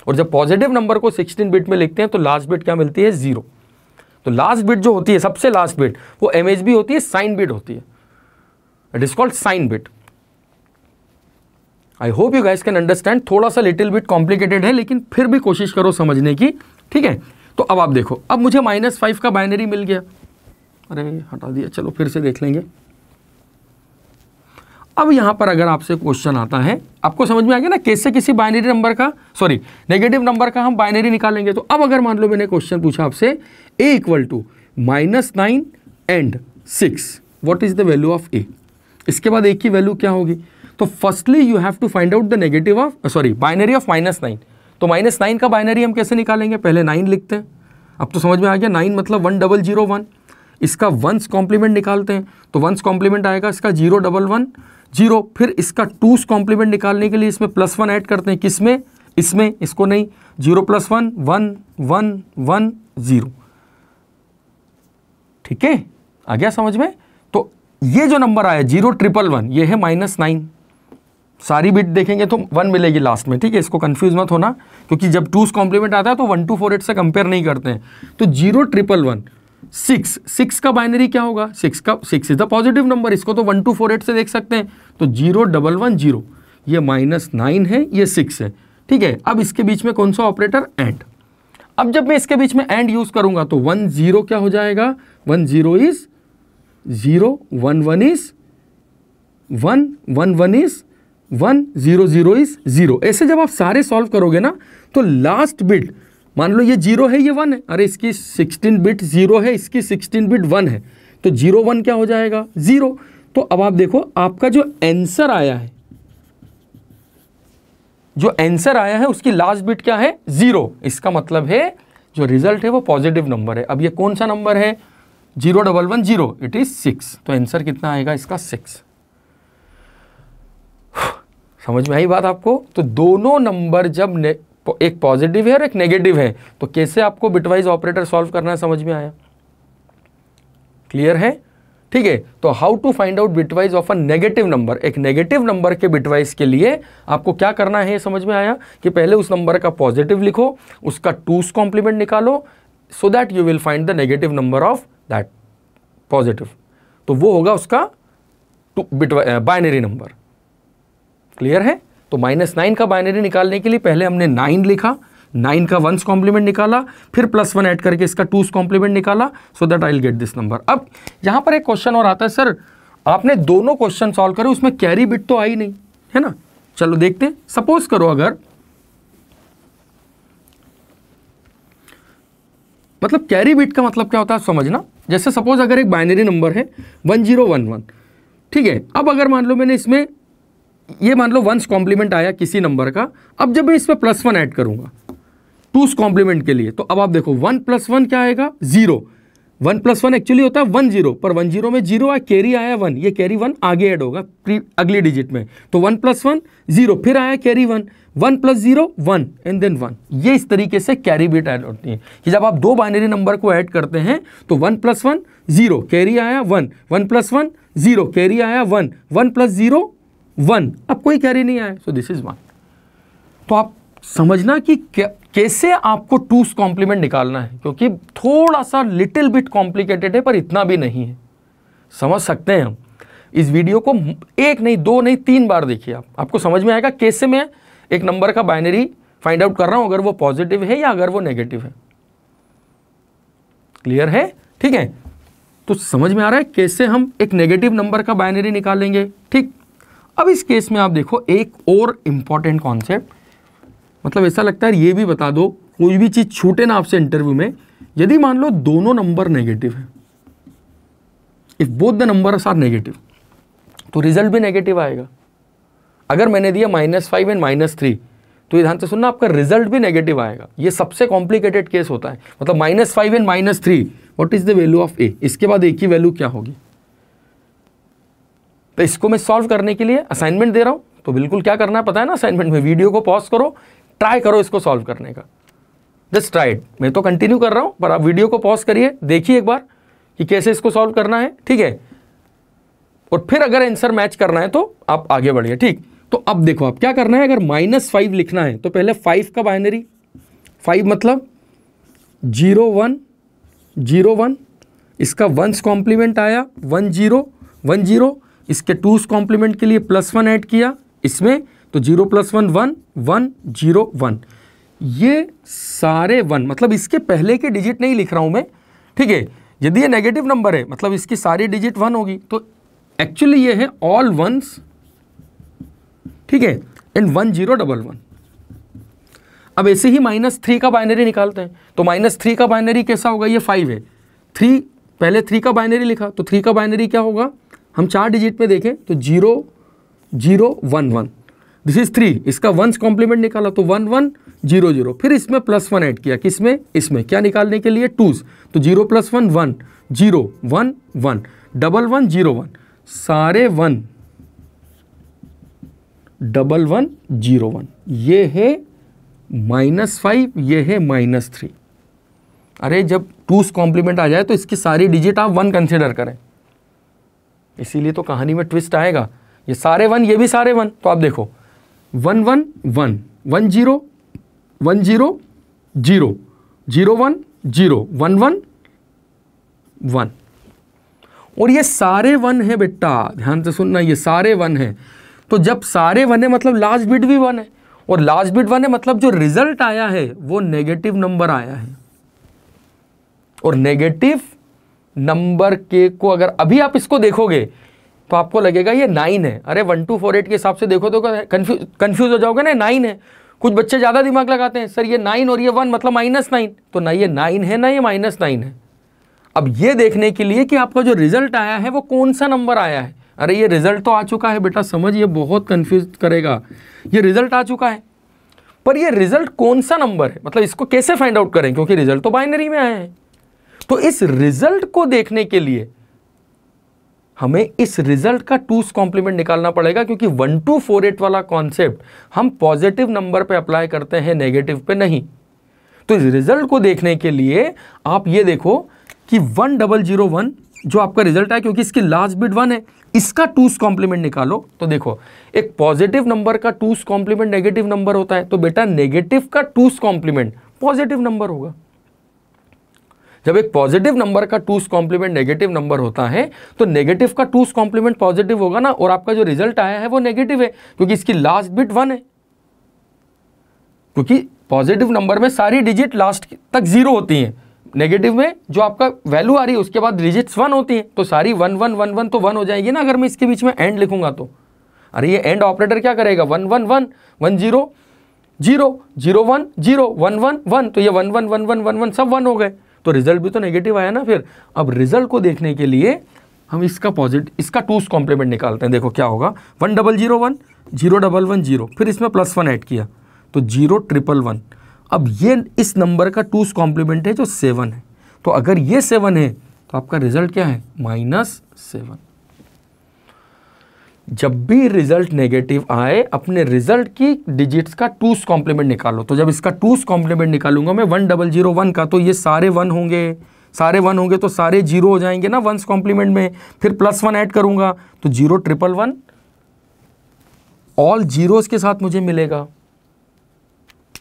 और जब पॉजिटिव नंबर को सिक्सटीन बिट में लिखते हैं तो लास्ट बिट क्या मिलती है जीरो तो लास्ट बिट जो होती है सबसे लास्ट बिट वो एम होती है साइन बिट होती है it is called sign bit I hope you guys can understand थोड़ा सा लिटिल बिट कॉम्प्लिकेटेड है लेकिन फिर भी कोशिश करो समझने की ठीक है तो अब आप देखो अब मुझे माइनस फाइव का बाइनरी मिल गया अरे हटा दिया चलो फिर से देख लेंगे अब यहां पर अगर आपसे क्वेश्चन आता है आपको समझ में आ गया ना कैसे किसी बाइनरी नंबर का सॉरी नेगेटिव नंबर का हम बाइनरी निकालेंगे तो अब अगर मान लो मैंने क्वेश्चन पूछा आपसे a equal to minus nine and six what is the value of a इसके बाद ए की वैल्यू क्या होगी तो firstly you have to find out the negative of sorry binary of minus nine तो माइनस नाइन का binary हम कैसे निकालेंगे पहले नाइन लिखते हैं अब तो समझ में आ गया नाइन मतलब वन डबल जीरो वन इसका वंस कॉम्प्लीमेंट निकालते हैं तो वंस कॉम्प्लीमेंट आएगा इसका जीरो डबल वन जीरो फिर इसका टूस कॉम्प्लीमेंट निकालने के लिए इसमें प्लस वन ऐड करते हैं किस में इसमें इसको नहीं zero plus one one one one zero ठीक है आ गया समझ में तो ये जो नंबर आया जीरो ट्रिपल वन ये है माइनस नाइन सारी बिट देखेंगे तो वन मिलेगी लास्ट में ठीक है इसको कंफ्यूज मत होना क्योंकि जब टूज कॉम्प्लीमेंट आता है तो वन टू फोर एट से कंपेयर नहीं करते हैं तो zero triple one six six का बाइनरी क्या होगा सिक्स का six is the positive number इसको तो वन टू फोर एट से देख सकते हैं तो जीरो डबल वन जीरो ये माइनस नाइन है ये सिक्स है ठीक है अब इसके बीच में कौन सा ऑपरेटर एंड अब जब मैं इसके बीच में एंड यूज करूंगा तो वन जीरो क्या हो जाएगा one zero is zero one one is one one one is one zero zero is zero ऐसे जब आप सारे सॉल्व करोगे ना तो लास्ट बिट मान लो ये जीरो है ये वन है अरे इसकी सिक्सटीन बिट जीरो है इसकी सिक्सटीन बिट वन है तो जीरो वन क्या हो जाएगा जीरो तो अब आप देखो आपका जो एंसर आया है जो एंसर आया है उसकी लास्ट बिट क्या है जीरो इसका मतलब है जो रिजल्ट है वो पॉजिटिव नंबर है अब ये कौन सा नंबर है zero double one zero it is six तो आंसर कितना आएगा इसका सिक्स समझ में आई बात आपको तो दोनों नंबर जब एक पॉजिटिव है और एक नेगेटिव है तो कैसे आपको बिटवाइज ऑपरेटर सॉल्व करना समझ में आया क्लियर है ठीक है तो how to find out bitwise of a negative number एक नेगेटिव नंबर के बिटवाइज के लिए आपको क्या करना है समझ में आया कि पहले उस नंबर का पॉजिटिव लिखो उसका टूस कॉम्प्लीमेंट निकालो so that you will find the negative number of that positive तो वो होगा उसका बाइनरी नंबर क्लियर है तो माइनस नाइन का बाइनरी निकालने के लिए पहले हमने नाइन लिखा नाइन का वंस कॉम्प्लीमेंट निकाला फिर प्लस वन ऐड करके इसका टूस कॉम्प्लीमेंट निकाला so that I get this number अब यहाँ पर एक क्वेश्चन और आता है सर आपने दोनों क्वेश्चन सॉल्व करे उसमें कैरी बिट तो आई नहीं है ना चलो देखते हैं सपोज करो अगर मतलब कैरी बिट का मतलब क्या होता है समझना जैसे सपोज अगर एक बाइनरी नंबर है वन जीरो वन वन ठीक है अब अगर मान लो मैंने इसमें ये मान लो वंस कॉम्प्लीमेंट आया किसी नंबर का अब जब मैं इसमें प्लस वन ऐड करूंगा टूस कॉम्प्लीमेंट के लिए तो अब आप देखो वन प्लस वन क्या आएगा zero one plus one actually होता है वन जीरो पर वन जीरो में जीरो आया कैरी आया वन ये कैरी वन आगे ऐड होगा अगली डिजिट में तो वन प्लस वन जीरो फिर आया carry one one plus zero one and then one ये इस तरीके से कैरी बिट ऐड होती है कि जब आप दो बाइनरी नंबर को ऐड करते हैं तो one plus one zero carry आया one one plus one zero carry आया one one plus zero one अब कोई कैरी नहीं आया सो दिस इज वन तो आप समझना कि कैसे आपको टूस कॉम्प्लीमेंट निकालना है क्योंकि थोड़ा सा लिटिल बिट कॉम्प्लिकेटेड है पर इतना भी नहीं है समझ सकते हैं हम इस वीडियो को एक नहीं दो नहीं तीन बार देखिए आप आपको समझ में आएगा कैसे मैं एक नंबर का बाइनरी फाइंड आउट कर रहा हूं अगर वो पॉजिटिव है या अगर वो नेगेटिव है क्लियर है ठीक है तो समझ में आ रहा है कैसे हम एक नेगेटिव नंबर का बाइनरी निकालेंगे ठीक अब इस केस में आप देखो एक और इंपॉर्टेंट कॉन्सेप्ट मतलब ऐसा लगता है ये भी बता दो कोई भी चीज़ छूटे ना आपसे इंटरव्यू में यदि मान लो दोनों नंबर नेगेटिव है if both the number are negative तो रिजल्ट भी नेगेटिव आएगा अगर मैंने दिया minus five and minus three तो ये ध्यान से सुनना आपका रिजल्ट भी नेगेटिव आएगा ये सबसे कॉम्प्लिकेटेड केस होता है मतलब minus five and minus three what is the value of a इसके बाद ए की वैल्यू क्या होगी तो इसको मैं सॉल्व करने के लिए असाइनमेंट दे रहा हूँ तो बिल्कुल क्या करना है पता है ना असाइनमेंट में वीडियो को पॉज करो ट्राई करो इसको सॉल्व करने का जस्ट ट्राइड मैं तो कंटिन्यू कर रहा हूँ पर आप वीडियो को पॉज करिए देखिए एक बार कि कैसे इसको सॉल्व करना है ठीक है और फिर अगर आंसर मैच करना है तो आप आगे बढ़िए ठीक तो अब देखो आप क्या करना है अगर माइनस फाइव लिखना है तो पहले फाइव का बाइनरी फाइव मतलब जीरो वन जीरो वन इसका वंस कॉम्प्लीमेंट आया वन जीरो वन जीरो इसके टूज कॉम्प्लीमेंट के लिए प्लस वन ऐड किया इसमें तो zero plus one one one zero one ये सारे वन मतलब इसके पहले के डिजिट नहीं लिख रहा हूँ मैं ठीक है यदि ये नेगेटिव नंबर है मतलब इसकी सारी डिजिट वन होगी तो एक्चुअली ये है ऑल वंस ठीक है and one zero double one अब ऐसे ही माइनस थ्री का बाइनरी निकालते हैं तो माइनस थ्री का बाइनरी कैसा होगा ये फाइव है थ्री पहले थ्री का बाइनरी लिखा तो थ्री का बाइनरी क्या होगा हम चार डिजिट में देखें तो zero zero one one this is three इसका वंस कॉम्प्लीमेंट निकाला तो वन वन जीरो जीरो फिर इसमें प्लस वन ऐड किया किसमें इसमें क्या निकालने के लिए टूज तो zero plus one one zero one one double one zero one सारे one double one zero one ये है माइनस फाइव ये है माइनस थ्री अरे जब टूज कॉम्प्लीमेंट आ जाए तो इसकी सारी डिजिट आप वन कंसिडर करें इसीलिए तो कहानी में ट्विस्ट आएगा ये सारे वन ये भी सारे वन तो आप देखो one one one one zero one zero zero zero one zero one one one और ये सारे वन है बेटा ध्यान से सुनना ये सारे वन है तो जब सारे वन है मतलब लास्ट बिट भी वन है और लास्ट बिट वन है मतलब जो रिजल्ट आया है वो नेगेटिव नंबर आया है और नेगेटिव नंबर के को अगर अभी आप इसको देखोगे तो आपको लगेगा ये नाइन है अरे वन टू फोर एट के हिसाब से देखो तो कन्फ्यूज कन्फ्यूज हो जाओगे ना नाइन है कुछ बच्चे ज़्यादा दिमाग लगाते हैं सर ये नाइन और ये वन मतलब माइनस नाइन तो ना ये नाइन है ना ये माइनस नाइन है अब ये देखने के लिए कि आपका जो रिजल्ट आया है वो कौन सा नंबर आया है अरे ये रिजल्ट तो आ चुका है बेटा समझ ये बहुत कन्फ्यूज करेगा ये रिजल्ट आ चुका है पर ये रिजल्ट कौन सा नंबर है मतलब इसको कैसे फाइंड आउट करें क्योंकि रिजल्ट तो बाइनरी में आया है तो इस रिजल्ट को देखने के लिए हमें इस रिजल्ट का टूस कॉम्प्लीमेंट निकालना पड़ेगा क्योंकि वन टू फोर एट वाला कॉन्सेप्ट हम पॉजिटिव नंबर पे अप्लाई करते हैं नेगेटिव पे नहीं तो इस रिजल्ट को देखने के लिए आप ये देखो कि वन डबल जीरो वन जो आपका रिजल्ट है क्योंकि इसकी लास्ट बिट वन है इसका टूस कॉम्प्लीमेंट निकालो तो देखो एक पॉजिटिव नंबर का टूस कॉम्प्लीमेंट नेगेटिव नंबर होता है तो बेटा नेगेटिव का टूस कॉम्प्लीमेंट पॉजिटिव नंबर होगा जब एक पॉजिटिव नंबर का टूस कॉम्प्लीमेंट नेगेटिव नंबर होता है तो नेगेटिव का टूस कॉम्प्लीमेंट पॉजिटिव होगा ना और आपका जो रिजल्ट आया है वो नेगेटिव है क्योंकि इसकी लास्ट बिट वन है क्योंकि पॉजिटिव नंबर में सारी डिजिट लास्ट तक जीरो होती है नेगेटिव में जो आपका वैल्यू आ रही है उसके बाद डिजिट्स वन होती हैं तो सारी वन वन वन वन तो वन हो जाएगी ना अगर मैं इसके बीच में एंड लिखूंगा तो अरे ये एंड ऑपरेटर क्या करेगा one one one one zero zero zero one zero one one one तो ये one one one one one one सब वन हो गए तो रिजल्ट भी तो नेगेटिव आया ना फिर अब रिजल्ट को देखने के लिए हम इसका पॉजिटिव इसका टूस कॉम्प्लीमेंट निकालते हैं देखो क्या होगा one double zero one zero double one zero फिर इसमें प्लस वन ऐड किया तो जीरो ट्रिपल वन अब ये इस नंबर का टूस कॉम्प्लीमेंट है जो सेवन है तो अगर ये सेवन है तो आपका रिजल्ट क्या है माइनस सेवन जब भी रिजल्ट नेगेटिव आए अपने रिजल्ट की डिजिट्स का टूस कॉम्प्लीमेंट निकालो तो जब इसका टूस कॉम्प्लीमेंट निकालूंगा मैं वन डबल जीरो वन का तो ये सारे वन होंगे सारे वन होंगे तो सारे जीरो हो जाएंगे ना वंस कॉम्प्लीमेंट में फिर प्लस वन ऐड करूंगा तो zero triple one all zeros के साथ मुझे मिलेगा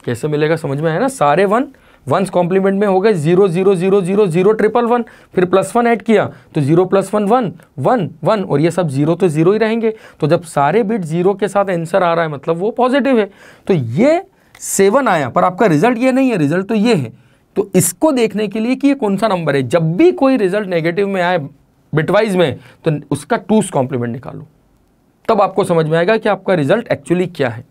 कैसे मिलेगा समझ में आया ना सारे वन वंस कॉम्प्लीमेंट में हो गए zero zero zero zero zero triple one फिर प्लस वन ऐड किया तो zero plus one one one one और ये सब जीरो तो जीरो ही रहेंगे तो जब सारे बिट जीरो के साथ आंसर आ रहा है मतलब वो पॉजिटिव है तो ये सेवन आया पर आपका रिजल्ट ये नहीं है रिजल्ट तो ये है तो इसको देखने के लिए कि ये कौन सा नंबर है जब भी कोई रिजल्ट नेगेटिव में आए बिटवाइज में तो उसका टूस कॉम्प्लीमेंट निकालो तब आपको समझ में आएगा कि आपका रिजल्ट एक्चुअली क्या है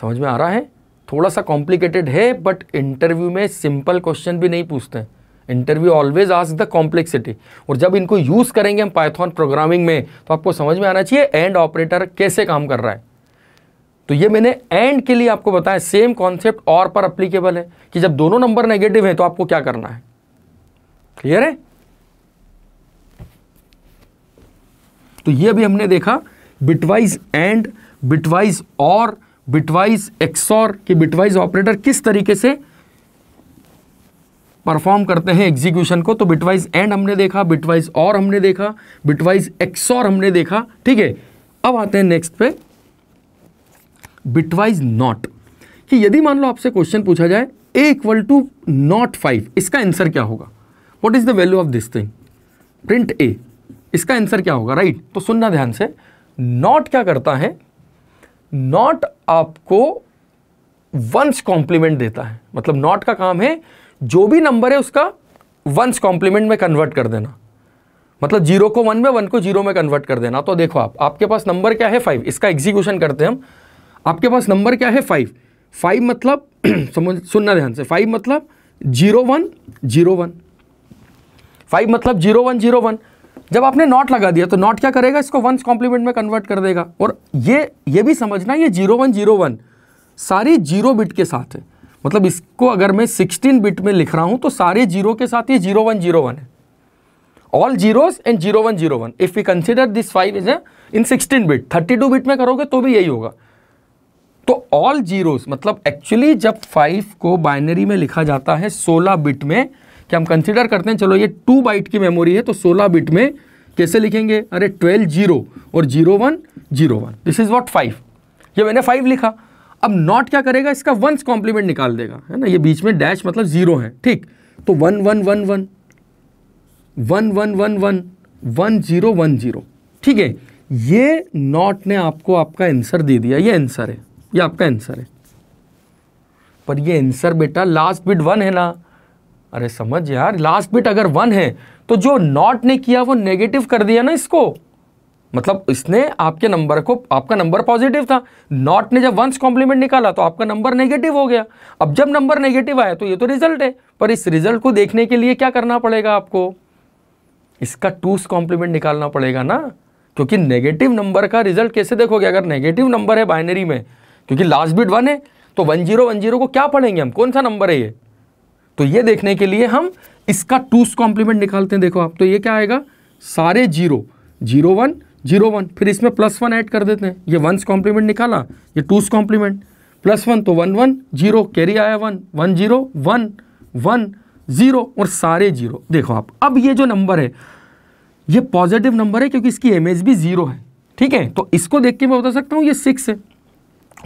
समझ में आ रहा है थोड़ा सा कॉम्प्लिकेटेड है बट इंटरव्यू में सिंपल क्वेश्चन भी नहीं पूछते हैं interview always ask the complexity और जब इनको यूज़ करेंगे हम पाइथॉन प्रोग्रामिंग में तो आपको समझ में आना चाहिए एंड ऑपरेटर कैसे काम कर रहा है तो ये मैंने एंड के लिए आपको बताया सेम कॉन्सेप्ट और पर अप्लीकेबल है कि जब दोनों नंबर नेगेटिव हैं तो आपको क्या करना है क्लियर है तो ये भी हमने देखा बिटवाइज एंड बिटवाइज और बिटवाइज एक्सॉर के बिटवाइज ऑपरेटर किस तरीके से परफॉर्म करते हैं एग्जीक्यूशन को तो बिटवाइज एंड हमने देखा बिटवाइज और हमने देखा बिटवाइज एक्सॉर हमने देखा ठीक है अब आते हैं नेक्स्ट पे बिटवाइज नॉट कि यदि मान लो आपसे क्वेश्चन पूछा जाए a equal to not five इसका आंसर क्या होगा what is the value of this thing print a इसका आंसर क्या होगा राइट right? तो सुनना ध्यान से नॉट क्या करता है नॉट आपको वंस कॉम्प्लीमेंट देता है मतलब नॉट का काम है जो भी नंबर है उसका वंस कॉम्प्लीमेंट में कन्वर्ट कर देना मतलब जीरो को वन में वन को जीरो में कन्वर्ट कर देना तो देखो आप आपके पास नंबर क्या है फाइव इसका एग्जीक्यूशन करते हैं हम आपके पास नंबर क्या है फाइव फाइव मतलब समझ सुनना ध्यान से फाइव मतलब zero one zero one five मतलब जीरो वन जीरो वन जब आपने नॉट लगा दिया तो नॉट क्या करेगा इसको वंस कॉम्प्लीमेंट में कन्वर्ट कर देगा और ये ये भी समझना ये जीरो वन जीरो वन सारी जीरो बिट के साथ है मतलब इसको अगर मैं सिक्सटीन बिट में लिख रहा हूं तो सारे जीरो के साथ ये जीरो वन जीरो वन है all zeros and zero one zero one if you consider this five is a in sixteen bit thirty two bit में करोगे तो भी यही होगा तो ऑल जीरोस मतलब एक्चुअली जब फाइव को बाइनरी में लिखा जाता है सोलह बिट में कि हम कंसिडर करते हैं चलो ये टू बाइट की मेमोरी है तो सोलह बिट में कैसे लिखेंगे अरे ट्वेल्व जीरो और zero one zero one this is what five ये मैंने फाइव लिखा अब नॉट क्या करेगा इसका वंस कॉम्प्लीमेंट निकाल देगा है ना ये बीच में डैश मतलब जीरो है ठीक तो one one one one one one one one one zero one zero ठीक है ये नॉट ने आपको आपका आंसर दे दिया ये आंसर है ये आपका आंसर है पर ये आंसर बेटा लास्ट बिट वन है ना अरे समझ यार लास्ट बिट अगर वन है तो जो नॉट ने किया वो नेगेटिव कर दिया ना इसको मतलब इसने आपके नंबर को आपका नंबर पॉजिटिव था नॉट ने जब वंस कॉम्प्लीमेंट निकाला तो आपका नंबर नेगेटिव हो गया अब जब नंबर नेगेटिव आया तो ये तो रिजल्ट है पर इस रिजल्ट को देखने के लिए क्या करना पड़ेगा आपको इसका टूस कॉम्प्लीमेंट निकालना पड़ेगा ना क्योंकि नेगेटिव नंबर का रिजल्ट कैसे देखोगे अगर नेगेटिव नंबर है बाइनरी में क्योंकि लास्ट बिट वन है तो वन जीरो वन जीरो को क्या पढ़ेंगे हम कौन सा नंबर है ये तो ये देखने के लिए हम इसका टूस कॉम्प्लीमेंट निकालते हैं देखो आप तो ये क्या आएगा सारे zero zero one zero one फिर इसमें प्लस वन ऐड कर देते हैं ये वंस कॉम्प्लीमेंट निकाला ये टूस कॉम्प्लीमेंट प्लस वन तो वन वन जीरो कैरी आया one one zero one one zero और सारे जीरो देखो आप अब ये जो नंबर है ये पॉजिटिव नंबर है क्योंकि इसकी एम भी जीरो है ठीक है तो इसको देख के मैं बता सकता हूँ ये सिक्स है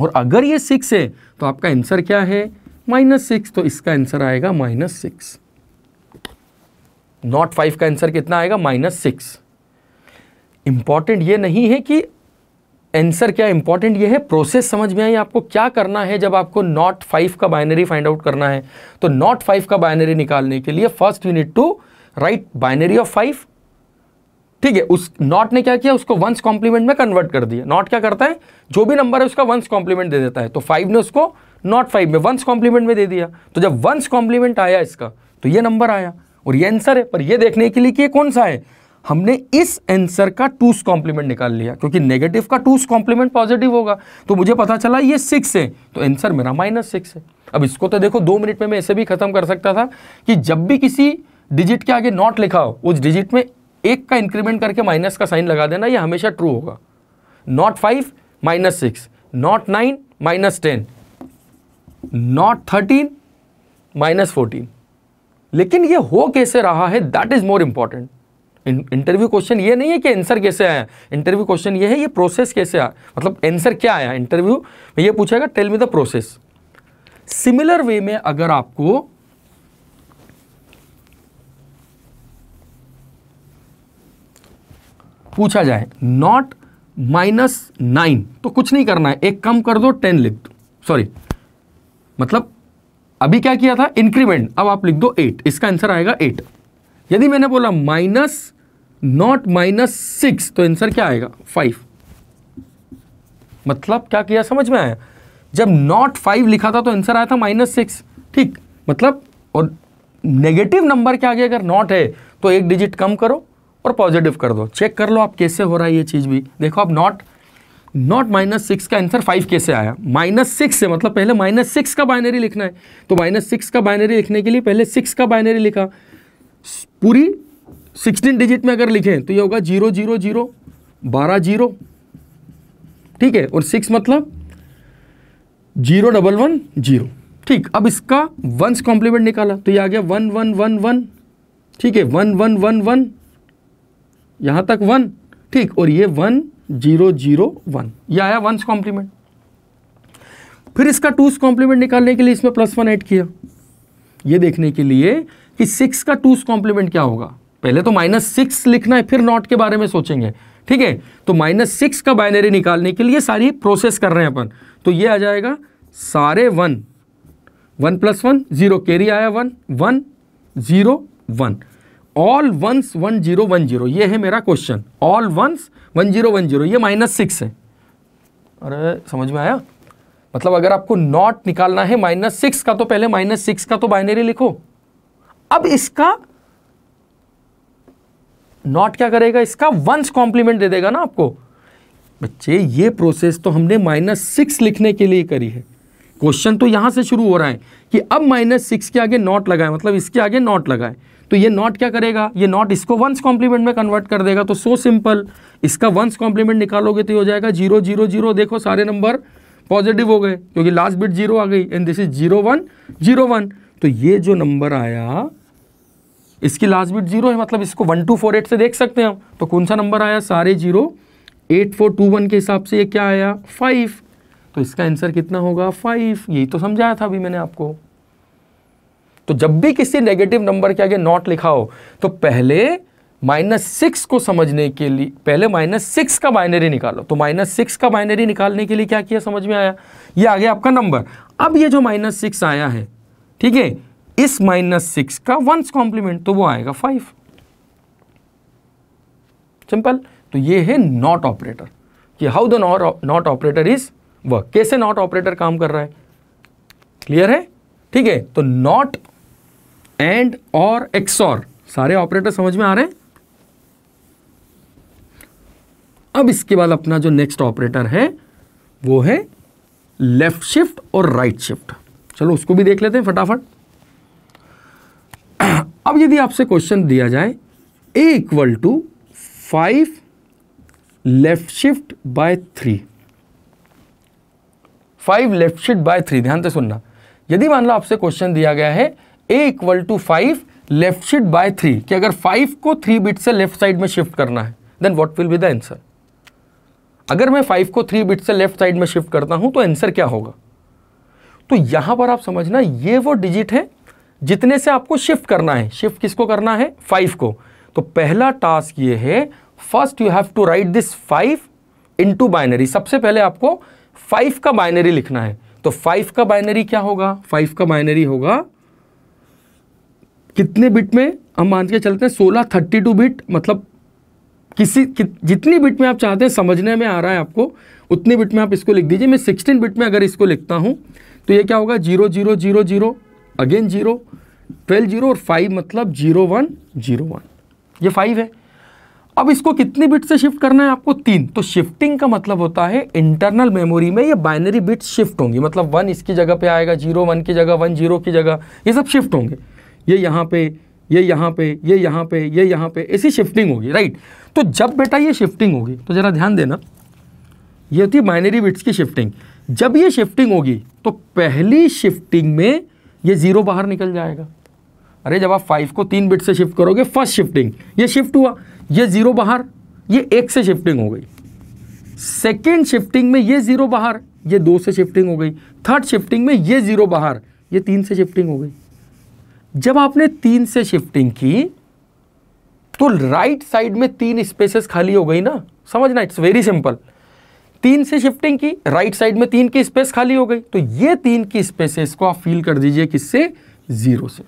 और अगर ये सिक्स है तो आपका आंसर क्या है माइनस सिक्स तो इसका आंसर आएगा माइनस सिक्स नॉट फाइव का आंसर कितना आएगा माइनस सिक्स इंपॉर्टेंट यह नहीं है कि आंसर क्या इंपॉर्टेंट यह है प्रोसेस समझ में आई आपको क्या करना है जब आपको नॉट फाइव का बाइनरी फाइंड आउट करना है तो नॉट फाइव का बाइनरी निकालने के लिए first you need to write binary of five ठीक है उस नॉट ने क्या किया उसको वंस कॉम्प्लीमेंट में कन्वर्ट कर दिया नॉट क्या करता है जो भी नंबर है उसका वंस कॉम्प्लीमेंट दे देता है तो फाइव ने उसको नॉट फाइव में वंस कॉम्प्लीमेंट में दे दिया तो जब वंस कॉम्प्लीमेंट आया इसका तो ये नंबर आया और ये आंसर है पर ये देखने के लिए कि ये कौन सा है हमने इस आंसर का टूस कॉम्प्लीमेंट निकाल लिया क्योंकि नेगेटिव का टूस कॉम्प्लीमेंट पॉजिटिव होगा तो मुझे पता चला ये सिक्स है तो आंसर मेरा माइनस सिक्स है अब इसको तो देखो दो मिनट में मैं ऐसे भी खत्म कर सकता था कि जब भी किसी डिजिट के आगे नॉट लिखा हो उस डिजिट में एक का इंक्रीमेंट करके माइनस का साइन लगा देना यह हमेशा ट्रू होगा not five minus six not nine minus ten not thirteen minus fourteen लेकिन ये हो कैसे रहा है that is more important interview question ये नहीं है कि आंसर कैसे आया इंटरव्यू क्वेश्चन ये है ये प्रोसेस कैसे आया मतलब आंसर क्या आया इंटरव्यू में ये पूछेगा tell me the process similar way में अगर आपको पूछा जाए नॉट माइनस नाइन तो कुछ नहीं करना है एक कम कर दो टेन लिख दो सॉरी मतलब अभी क्या किया था इंक्रीमेंट अब आप लिख दो एट इसका आंसर आएगा एट यदि मैंने बोला माइनस नॉट माइनस सिक्स तो आंसर क्या आएगा फाइव मतलब क्या किया समझ में आया जब नॉट फाइव लिखा था तो आंसर आया था माइनस सिक्स ठीक मतलब और नेगेटिव नंबर के आगे अगर नॉट है तो एक डिजिट कम करो और पॉजिटिव कर दो चेक कर लो आप कैसे हो रहा है ये चीज़ भी देखो आप नॉट नॉट माइनस सिक्स का आंसर फाइव कैसे आया माइनस सिक्स से मतलब पहले माइनस सिक्स का बाइनरी लिखना है तो माइनस सिक्स का बाइनरी लिखने के लिए पहले सिक्स का बाइनरी लिखा पूरी सिक्सटीन डिजिट में अगर लिखें तो ये होगा जीरो जीरो जीरो बारह जीरो ठीक है और सिक्स मतलब जीरो डबल वन जीरो ठीक अब इसका वंस कॉम्प्लीमेंट निकाला तो ये आ गया वन वन वन वन ठीक है वन वन वन वन यहाँ तक वन ठीक और ये वन जीरो जीरो वन यह आया वंस कॉम्प्लीमेंट फिर इसका टूस कॉम्प्लीमेंट निकालने के लिए इसमें प्लस वन ऐड किया ये देखने के लिए कि सिक्स का टूस कॉम्प्लीमेंट क्या होगा पहले तो माइनस सिक्स लिखना है फिर नॉट के बारे में सोचेंगे ठीक है तो माइनस सिक्स का बाइनरी निकालने के लिए सारी प्रोसेस कर रहे हैं अपन तो ये आ जाएगा सारे one one plus one zero carry आया one one zero one all ones one zero one zero ये है मेरा question all ones one zero one zero ये माइनस सिक्स है अरे समझ में आया मतलब अगर आपको नॉट निकालना है माइनस सिक्स का तो पहले माइनस सिक्स का तो बाइनरी लिखो अब इसका नॉट क्या करेगा इसका वंस कॉम्प्लीमेंट दे देगा ना आपको बच्चे ये प्रोसेस तो हमने माइनस सिक्स लिखने के लिए करी है क्वेश्चन तो यहां से शुरू हो रहा है कि अब माइनस सिक्स के आगे नॉट लगाए मतलब इसके आगे नॉट लगाए तो ये नॉट क्या करेगा ये नॉट इसको वंस कॉम्प्लीमेंट में कन्वर्ट कर देगा तो सो so सिंपल इसका वंस कॉम्प्लीमेंट निकालोगे तो हो जाएगा जीरो जीरो जीरो देखो सारे नंबर पॉजिटिव हो गए क्योंकि लास्ट बिट जीरो आ गई and this is zero one zero one तो ये जो नंबर आया इसकी लास्ट बिट जीरो है मतलब इसको वन टू फोर एट से देख सकते हैं हम तो कौन सा नंबर आया सारे zero eight four two one के हिसाब से ये क्या आया फाइव तो इसका आंसर कितना होगा फाइव यही तो समझाया था अभी मैंने आपको तो जब भी किसी नेगेटिव नंबर के आगे नॉट लिखा हो तो पहले माइनस सिक्स को समझने के लिए पहले माइनस सिक्स का बाइनरी निकालो तो माइनस सिक्स का बाइनरी निकालने के लिए क्या किया समझ में आया ये आ गया आपका नंबर अब ये जो माइनस सिक्स आया है ठीक है इस माइनस सिक्स का वंस कॉम्प्लीमेंट तो वो आएगा फाइव सिंपल तो ये है नॉट ऑपरेटर कि how the not operator is work कैसे नॉट ऑपरेटर काम कर रहा है क्लियर है ठीक है तो नॉट एंड और एक्सॉर सारे ऑपरेटर समझ में आ रहे हैं अब इसके बाद अपना जो नेक्स्ट ऑपरेटर है वो है लेफ्ट शिफ्ट और राइट right शिफ्ट चलो उसको भी देख लेते हैं फटाफट अब यदि आपसे क्वेश्चन दिया जाए a equal to five left shift by three five left shift by three ध्यान से सुनना यदि मान लो आपसे क्वेश्चन दिया गया है a equal to five left shift by three कि अगर फाइव को थ्री बिट से लेफ्ट साइड में शिफ्ट करना है then what will be the answer अगर मैं फाइव को थ्री बिट से लेफ्ट साइड में शिफ्ट करता हूं तो आंसर क्या होगा तो यहां पर आप समझना ये वो डिजिट है जितने से आपको शिफ्ट करना है शिफ्ट किसको करना है फाइव को तो पहला टास्क ये है first you have to write this five in binary सबसे पहले आपको फाइव का बाइनरी लिखना है तो फाइव का बाइनरी क्या होगा फाइव का बाइनरी होगा कितने बिट में हम मान के चलते हैं सोलह थर्टी टू बिट मतलब किसी कि, जितनी बिट में आप चाहते हैं समझने में आ रहा है आपको उतनी बिट में आप इसको लिख दीजिए मैं सिक्सटीन बिट में अगर इसको लिखता हूं तो ये क्या होगा zero zero zero zero again zero twelve zero और फाइव मतलब जीरो वन जीरो वन ये फाइव है अब इसको कितनी बिट से शिफ्ट करना है आपको तीन तो शिफ्टिंग का मतलब होता है इंटरनल मेमोरी में ये बाइनरी बिट शिफ्ट होंगी मतलब वन इसकी जगह पे आएगा जीरो वन की जगह वन जीरो की जगह ये सब शिफ्ट होंगे ये यहाँ पे ये यहाँ पे ये यहाँ पे ये यहाँ पे ऐसी शिफ्टिंग होगी राइट तो जब बेटा ये शिफ्टिंग होगी तो ज़रा ध्यान देना ये थी बाइनरी बिट्स की शिफ्टिंग जब ये शिफ्टिंग होगी तो पहली शिफ्टिंग में ये ज़ीरो बाहर निकल जाएगा अरे जब आप फाइव को तीन बिट से शिफ्ट करोगे फर्स्ट शिफ्टिंग ये शिफ्ट हुआ ये ज़ीरो बाहर ये एक से शिफ्टिंग हो गई सेकेंड शिफ्टिंग में ये ज़ीरो बाहर ये दो से शिफ्टिंग हो गई थर्ड शिफ्टिंग में ये ज़ीरो बाहर ये तीन से शिफ्टिंग हो गई जब आपने तीन से शिफ्टिंग की तो राइट साइड में तीन स्पेसेस खाली हो गई ना समझना इट्स वेरी सिंपल तीन से शिफ्टिंग की राइट साइड में तीन की स्पेस खाली हो गई तो ये तीन की स्पेसेस को आप फील कर दीजिए किससे जीरो से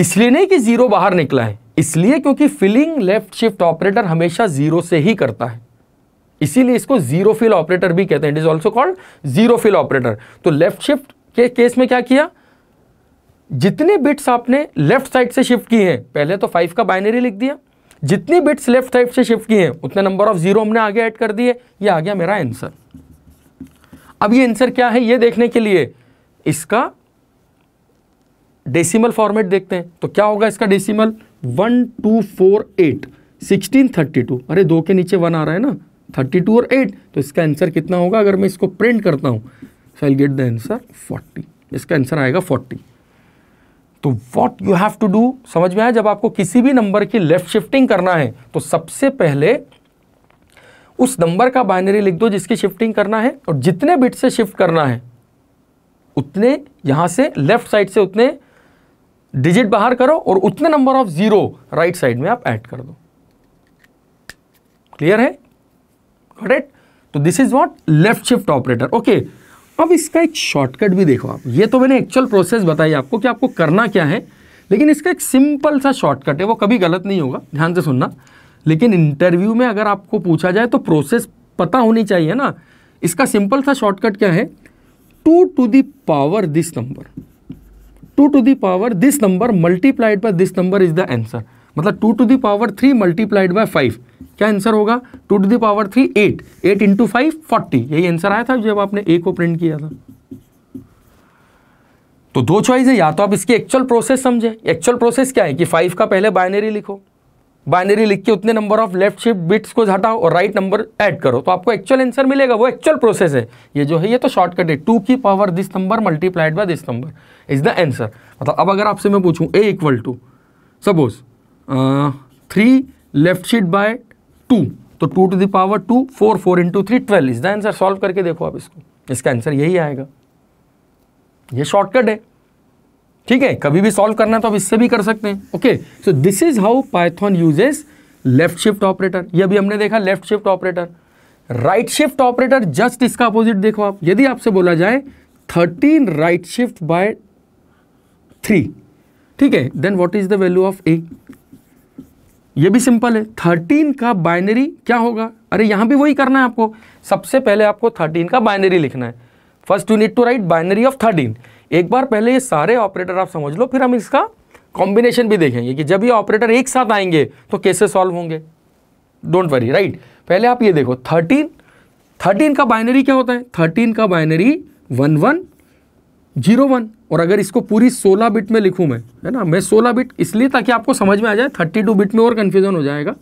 इसलिए नहीं कि जीरो बाहर निकला है इसलिए क्योंकि फिलिंग लेफ्ट शिफ्ट ऑपरेटर हमेशा जीरो से ही करता है इसीलिए इसको जीरो फिल ऑपरेटर भी कहते हैं it is also called zero fill operator तो लेफ्ट शिफ्ट के केस में क्या किया जितने बिट्स आपने लेफ्ट साइड से शिफ्ट किए हैं पहले तो फाइव का बाइनरी लिख दिया जितनी बिट्स लेफ्ट साइड से शिफ्ट किए हैं उतने नंबर ऑफ जीरो हमने आगे ऐड कर दिए ये आ गया मेरा आंसर अब ये आंसर क्या है ये देखने के लिए इसका डेसिमल फॉर्मेट देखते हैं तो क्या होगा इसका decimal one two four eight sixteen thirty two अरे दो के नीचे वन आ रहा है ना थर्टी टू और एट तो इसका आंसर कितना होगा अगर मैं इसको प्रिंट करता हूँ so I get the answer forty इसका आंसर आएगा फोर्टी तो what you have to do समझ में आया जब आपको किसी भी नंबर की लेफ्ट शिफ्टिंग करना है तो सबसे पहले उस नंबर का बाइनरी लिख दो जिसकी शिफ्टिंग करना है और जितने बिट से शिफ्ट करना है उतने यहां से लेफ्ट साइड से उतने डिजिट बाहर करो और उतने number of zero right side में आप ऐड कर दो क्लियर है गॉट इट तो this is what left shift operator okay अब इसका एक शॉर्टकट भी देखो आप ये तो मैंने एक्चुअल प्रोसेस बताई आपको कि आपको करना क्या है लेकिन इसका एक सिंपल सा शॉर्टकट है वो कभी गलत नहीं होगा ध्यान से सुनना लेकिन इंटरव्यू में अगर आपको पूछा जाए तो प्रोसेस पता होनी चाहिए ना इसका सिंपल सा शॉर्टकट क्या है two to the power this number two to power this number multiplied by this number is the answer मतलब two to power three multiplied by five क्या आंसर होगा two to power three eight eight into five forty यही आंसर आया था जब आपने ए को प्रिंट किया था तो दो चॉइस है या तो आप इसकी एक्चुअल प्रोसेस समझे एक्चुअल प्रोसेस क्या है कि फाइव का पहले बाइनरी लिखो बाइनरी लिख के उतने number of left shift bits को हटाओ और राइट नंबर ऐड करो तो आपको एक्चुअल आंसर मिलेगा वो एक्चुअल प्रोसेस है ये जो है ये तो शॉर्टकट है टू की power this number multiplied by this number is the answer मतलब अब अगर आपसे मैं पूछूं a equal to suppose three left shift by two तो two to the power two four four into three twelve is the answer solve करके देखो आप इसको इसका आंसर यही आएगा ये शॉर्टकट है ठीक है कभी भी सॉल्व करना तो आप इससे भी कर सकते हैं okay so this is how Python uses left shift operator ये भी हमने देखा left shift operator right shift operator just इसका अपोजिट देखो आप यदि आपसे बोला जाए thirteen right shift by three ठीक है then what is the value of a ये भी सिंपल है थर्टीन का बाइनरी क्या होगा अरे यहां भी वही करना है आपको सबसे पहले आपको थर्टीन का बाइनरी लिखना है first you need to write binary of thirteen एक बार पहले ये सारे ऑपरेटर आप समझ लो फिर हम इसका कॉम्बिनेशन भी देखेंगे कि जब ये ऑपरेटर एक साथ आएंगे तो कैसे सॉल्व होंगे डोंट वरी राइट पहले आप ये देखो थर्टीन थर्टीन का बाइनरी क्या होता है थर्टीन का binary one one zero one और अगर इसको पूरी सोलह बिट में लिखूं मैं है ना मैं सोलह बिट इसलिए ताकि आपको समझ में आ जाए थर्टी टू बिट में और कंफ्यूजन हो जाएगा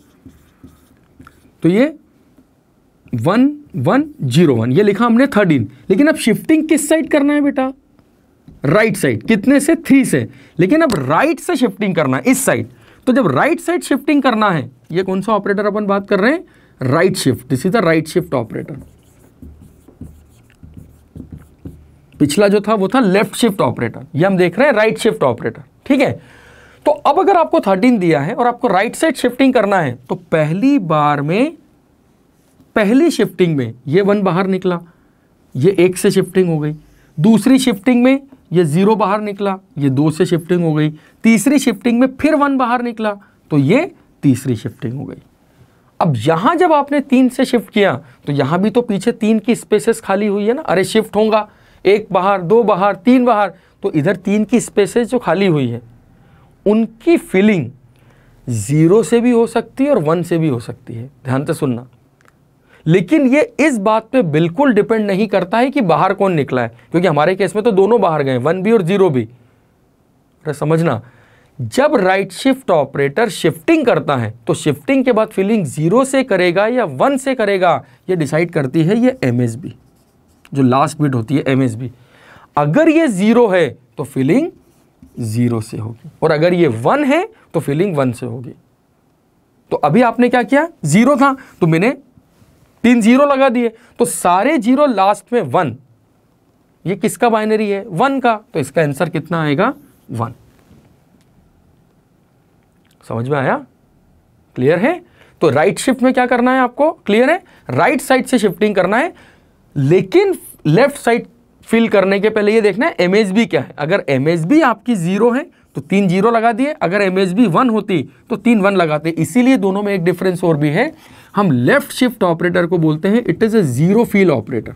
तो ये वन वन जीरो वन ये लिखा हमने थर्टीन लेकिन अब शिफ्टिंग किस साइड करना है बेटा राइट साइड कितने से थ्री से लेकिन अब राइट right से शिफ्टिंग करना इस साइड तो जब राइट right साइड शिफ्टिंग करना है ये कौन सा ऑपरेटर अपन बात कर रहे हैं right shift this is the right shift operator पिछला जो था वो था लेफ्ट शिफ्ट ऑपरेटर ये हम देख रहे हैं राइट शिफ्ट ऑपरेटर ठीक है तो अब अगर आपको थर्टीन दिया है और आपको राइट साइड शिफ्टिंग करना है तो पहली बार में पहली शिफ्टिंग में ये वन बाहर निकला ये एक से शिफ्टिंग हो गई दूसरी शिफ्टिंग में ये ज़ीरो बाहर निकला ये दो से शिफ्टिंग हो गई तीसरी शिफ्टिंग में फिर वन बाहर निकला तो ये तीसरी शिफ्टिंग हो गई अब यहां जब आपने तीन से शिफ्ट किया तो यहां भी तो पीछे तीन की स्पेसेस खाली हुई है ना अरे शिफ्ट होगा एक बाहर दो बाहर तीन बाहर तो इधर तीन की स्पेसेस जो खाली हुई है उनकी फिलिंग ज़ीरो से भी हो सकती है और वन से भी हो सकती है ध्यान से सुनना लेकिन ये इस बात पे बिल्कुल डिपेंड नहीं करता है कि बाहर कौन निकला है क्योंकि हमारे केस में तो दोनों बाहर गए वन बी और जीरो बी समझना जब राइट शिफ्ट ऑपरेटर शिफ्टिंग करता है तो शिफ्टिंग के बाद फीलिंग जीरो से करेगा या वन से करेगा ये डिसाइड करती है ये एम जो लास्ट बिट होती है एम अगर ये जीरो है तो फिलिंग जीरो से होगी और अगर ये वन है तो फिलिंग वन से होगी तो अभी आपने क्या किया जीरो था तो मैंने तीन जीरो लगा दिए तो सारे जीरो लास्ट में वन ये किसका बाइनरी है वन का तो इसका आंसर कितना आएगा वन समझ में आया क्लियर है तो राइट शिफ्ट में क्या करना है आपको क्लियर है राइट साइड से शिफ्टिंग करना है लेकिन लेफ्ट साइड फिल करने के पहले ये देखना है एम क्या है अगर एम आपकी जीरो है तो तीन जीरो लगा दिए अगर एम बी वन होती तो तीन वन लगाते इसीलिए दोनों में एक डिफरेंस और भी है हम लेफ्ट शिफ्ट ऑपरेटर को बोलते हैं it is a zero fill operator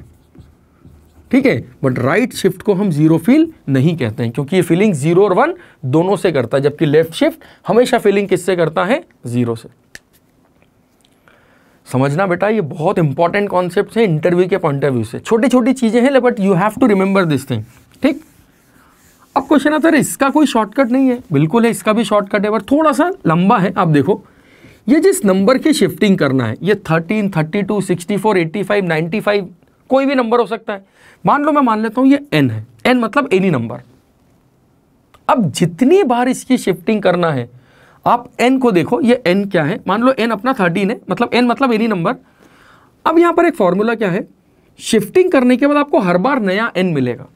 ठीक है बट राइट शिफ्ट को हम जीरो फील नहीं कहते हैं क्योंकि ये फीलिंग जीरो और वन दोनों से करता है जबकि लेफ्ट शिफ्ट हमेशा फीलिंग किससे करता है जीरो से समझना बेटा ये बहुत इंपॉर्टेंट कॉन्सेप्ट है इंटरव्यू के पॉइंट ऑफ व्यू से छोटी छोटी चीज़ें हैं but you have to remember this thing ठीक अब क्वेश्चन आता है इसका कोई शॉर्टकट नहीं है बिल्कुल है इसका भी शॉर्टकट है पर थोड़ा सा लंबा है आप देखो ये जिस नंबर की शिफ्टिंग करना है ये thirteen thirty two sixty four eighty five ninety five कोई भी नंबर हो सकता है मान लो मैं मान लेता हूँ ये एन है एन मतलब एनी नंबर अब जितनी बार इसकी शिफ्टिंग करना है आप एन को देखो ये एन क्या है मान लो एन अपना थर्टीन है मतलब एन मतलब एनी नंबर अब यहाँ पर एक फॉर्मूला क्या है शिफ्टिंग करने के बाद आपको हर बार नया एन मिलेगा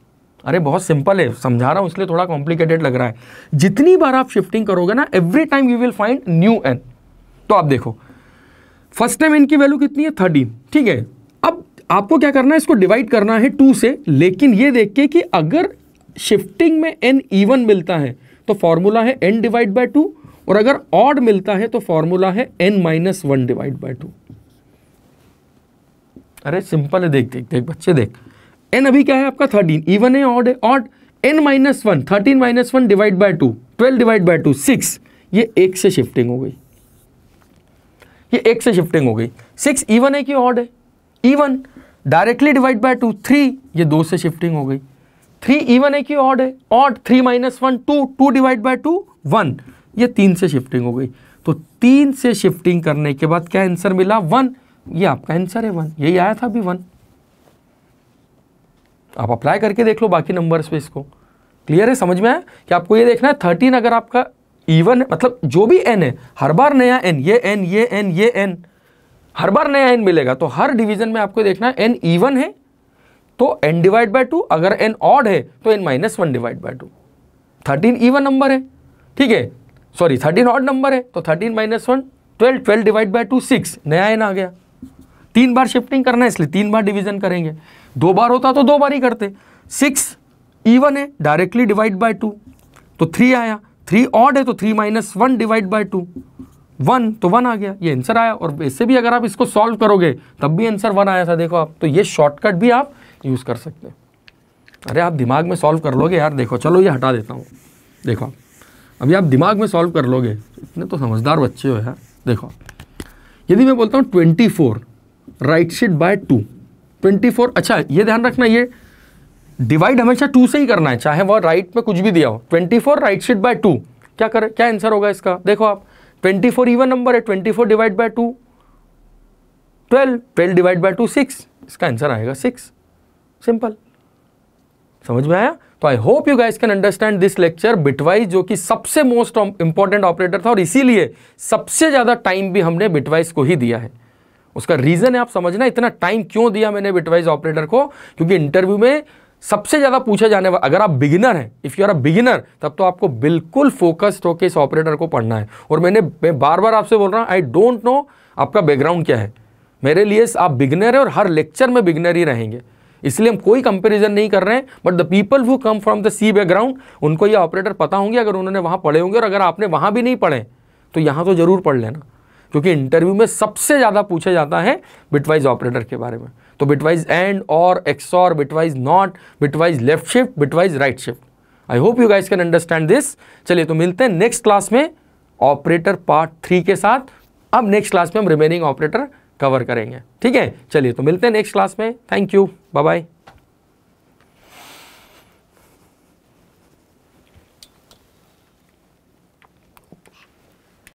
अरे बहुत सिंपल है समझा रहा हूँ इसलिए थोड़ा कॉम्प्लिकेटेड लग रहा है जितनी बार आप शिफ्टिंग करोगे ना every time you will find new n तो आप देखो फर्स्ट टाइम इनकी वैल्यू कितनी है थर्टीन ठीक है अब आपको क्या करना है इसको डिवाइड करना है टू से लेकिन ये देख के कि अगर शिफ्टिंग में एन ईवन मिलता है तो फॉर्मूला है एन डिवाइड बाय टू और अगर ऑड मिलता है तो फॉर्मूला है n minus one divide by two अरे सिंपल है देख देख देख बच्चे देख एन अभी क्या है आपका थर्टीन इवन है ऑड है odd n minus one thirteen minus one divide by two twelve divide by two six ये एक से शिफ्टिंग हो गई ये एक से शिफ्टिंग हो गई सिक्स इवन है कि ऑड है even directly divide by two three ये दो से शिफ्टिंग हो गई थ्री इवन है कि ऑड है odd three minus one two two divide by two one ये तीन से शिफ्टिंग हो गई तो तीन से शिफ्टिंग करने के बाद क्या आंसर मिला वन ये आपका आंसर है वन यही आया था अभी वन आप अप्लाई करके देख लो बाकी नंबर्स पे इसको क्लियर है समझ में आया कि आपको ये देखना है थर्टीन अगर आपका इवन मतलब जो भी एन है हर बार नया एन ये एन ये एन ये एन हर बार नया एन मिलेगा तो हर डिवीजन में आपको देखना एन ईवन है तो एन डिवाइड बाय टू अगर एन ऑड है तो n minus one divide by two thirteen even number है ठीक है सॉरी थर्टीन ऑड नंबर है तो thirteen minus one twelve twelve divide by two six नया एन आ गया तीन बार शिफ्टिंग करना है इसलिए तीन बार डिवीजन करेंगे दो बार होता तो दो बार ही करते सिक्स ईवन है डायरेक्टली डिवाइड बाय टू तो थ्री आया थ्री ऑड है तो three minus one divide by two one तो वन आ गया ये आंसर आया और इससे भी अगर आप इसको सॉल्व करोगे तब भी आंसर वन आया था देखो आप तो ये शॉर्टकट भी आप यूज़ कर सकते हैं अरे आप दिमाग में सॉल्व कर लोगे यार देखो चलो ये हटा देता हूँ देखो आप अभी आप दिमाग में सॉल्व कर लोगे इतने तो समझदार बच्चे हो यार देखो यदि मैं बोलता हूँ twenty four right shift by two twenty four अच्छा ये ध्यान रखना ये डिवाइड हमेशा टू से ही करना है चाहे वह राइट में कुछ भी दिया हो twenty four right shift by two क्या करें क्या आंसर होगा इसका देखो आप ट्वेंटी फोर इवन नंबर है twenty four divide by two twelve twelve divide by two six इसका आंसर आएगा सिक्स सिंपल समझ में आया तो I hope you guys can understand this lecture bitwise जो कि सबसे मोस्ट इंपॉर्टेंट ऑपरेटर था और इसीलिए सबसे ज़्यादा टाइम भी हमने बिटवाइज को ही दिया है उसका रीज़न है आप समझना इतना टाइम क्यों दिया मैंने बिटवाइज ऑपरेटर को क्योंकि इंटरव्यू में सबसे ज़्यादा पूछा जाने वाला अगर आप बिगिनर हैं if you are a beginner तब तो आपको बिल्कुल फोकस्ड होकर इस ऑपरेटर को पढ़ना है और मैंने मैं बार बार आपसे बोल रहा हूँ आई डोंट नो आपका बैकग्राउंड क्या है मेरे लिए आप बिगनर हैं और हर लेक्चर में बिगनर ही रहेंगे इसलिए हम कोई कंपेरिजन नहीं कर रहे हैं but the people who come from the C background उनको ये ऑपरेटर पता होंगे अगर उन्होंने वहाँ पढ़े होंगे और अगर आपने वहाँ भी नहीं पढ़े तो यहाँ तो ज़रूर पढ़ लेना क्योंकि इंटरव्यू में सबसे ज़्यादा पूछा जाता है बिटवाइज ऑपरेटर के बारे में तो बिटवाइज एंड और XOR bitwise not bitwise left shift bitwise right shift I hope you guys can understand this चलिए तो मिलते हैं नेक्स्ट क्लास में ऑपरेटर पार्ट थ्री के साथ अब नेक्स्ट क्लास में हम रिमेनिंग ऑपरेटर कवर करेंगे ठीक है चलिए तो मिलते हैं नेक्स्ट क्लास में थैंक यू बाय बाय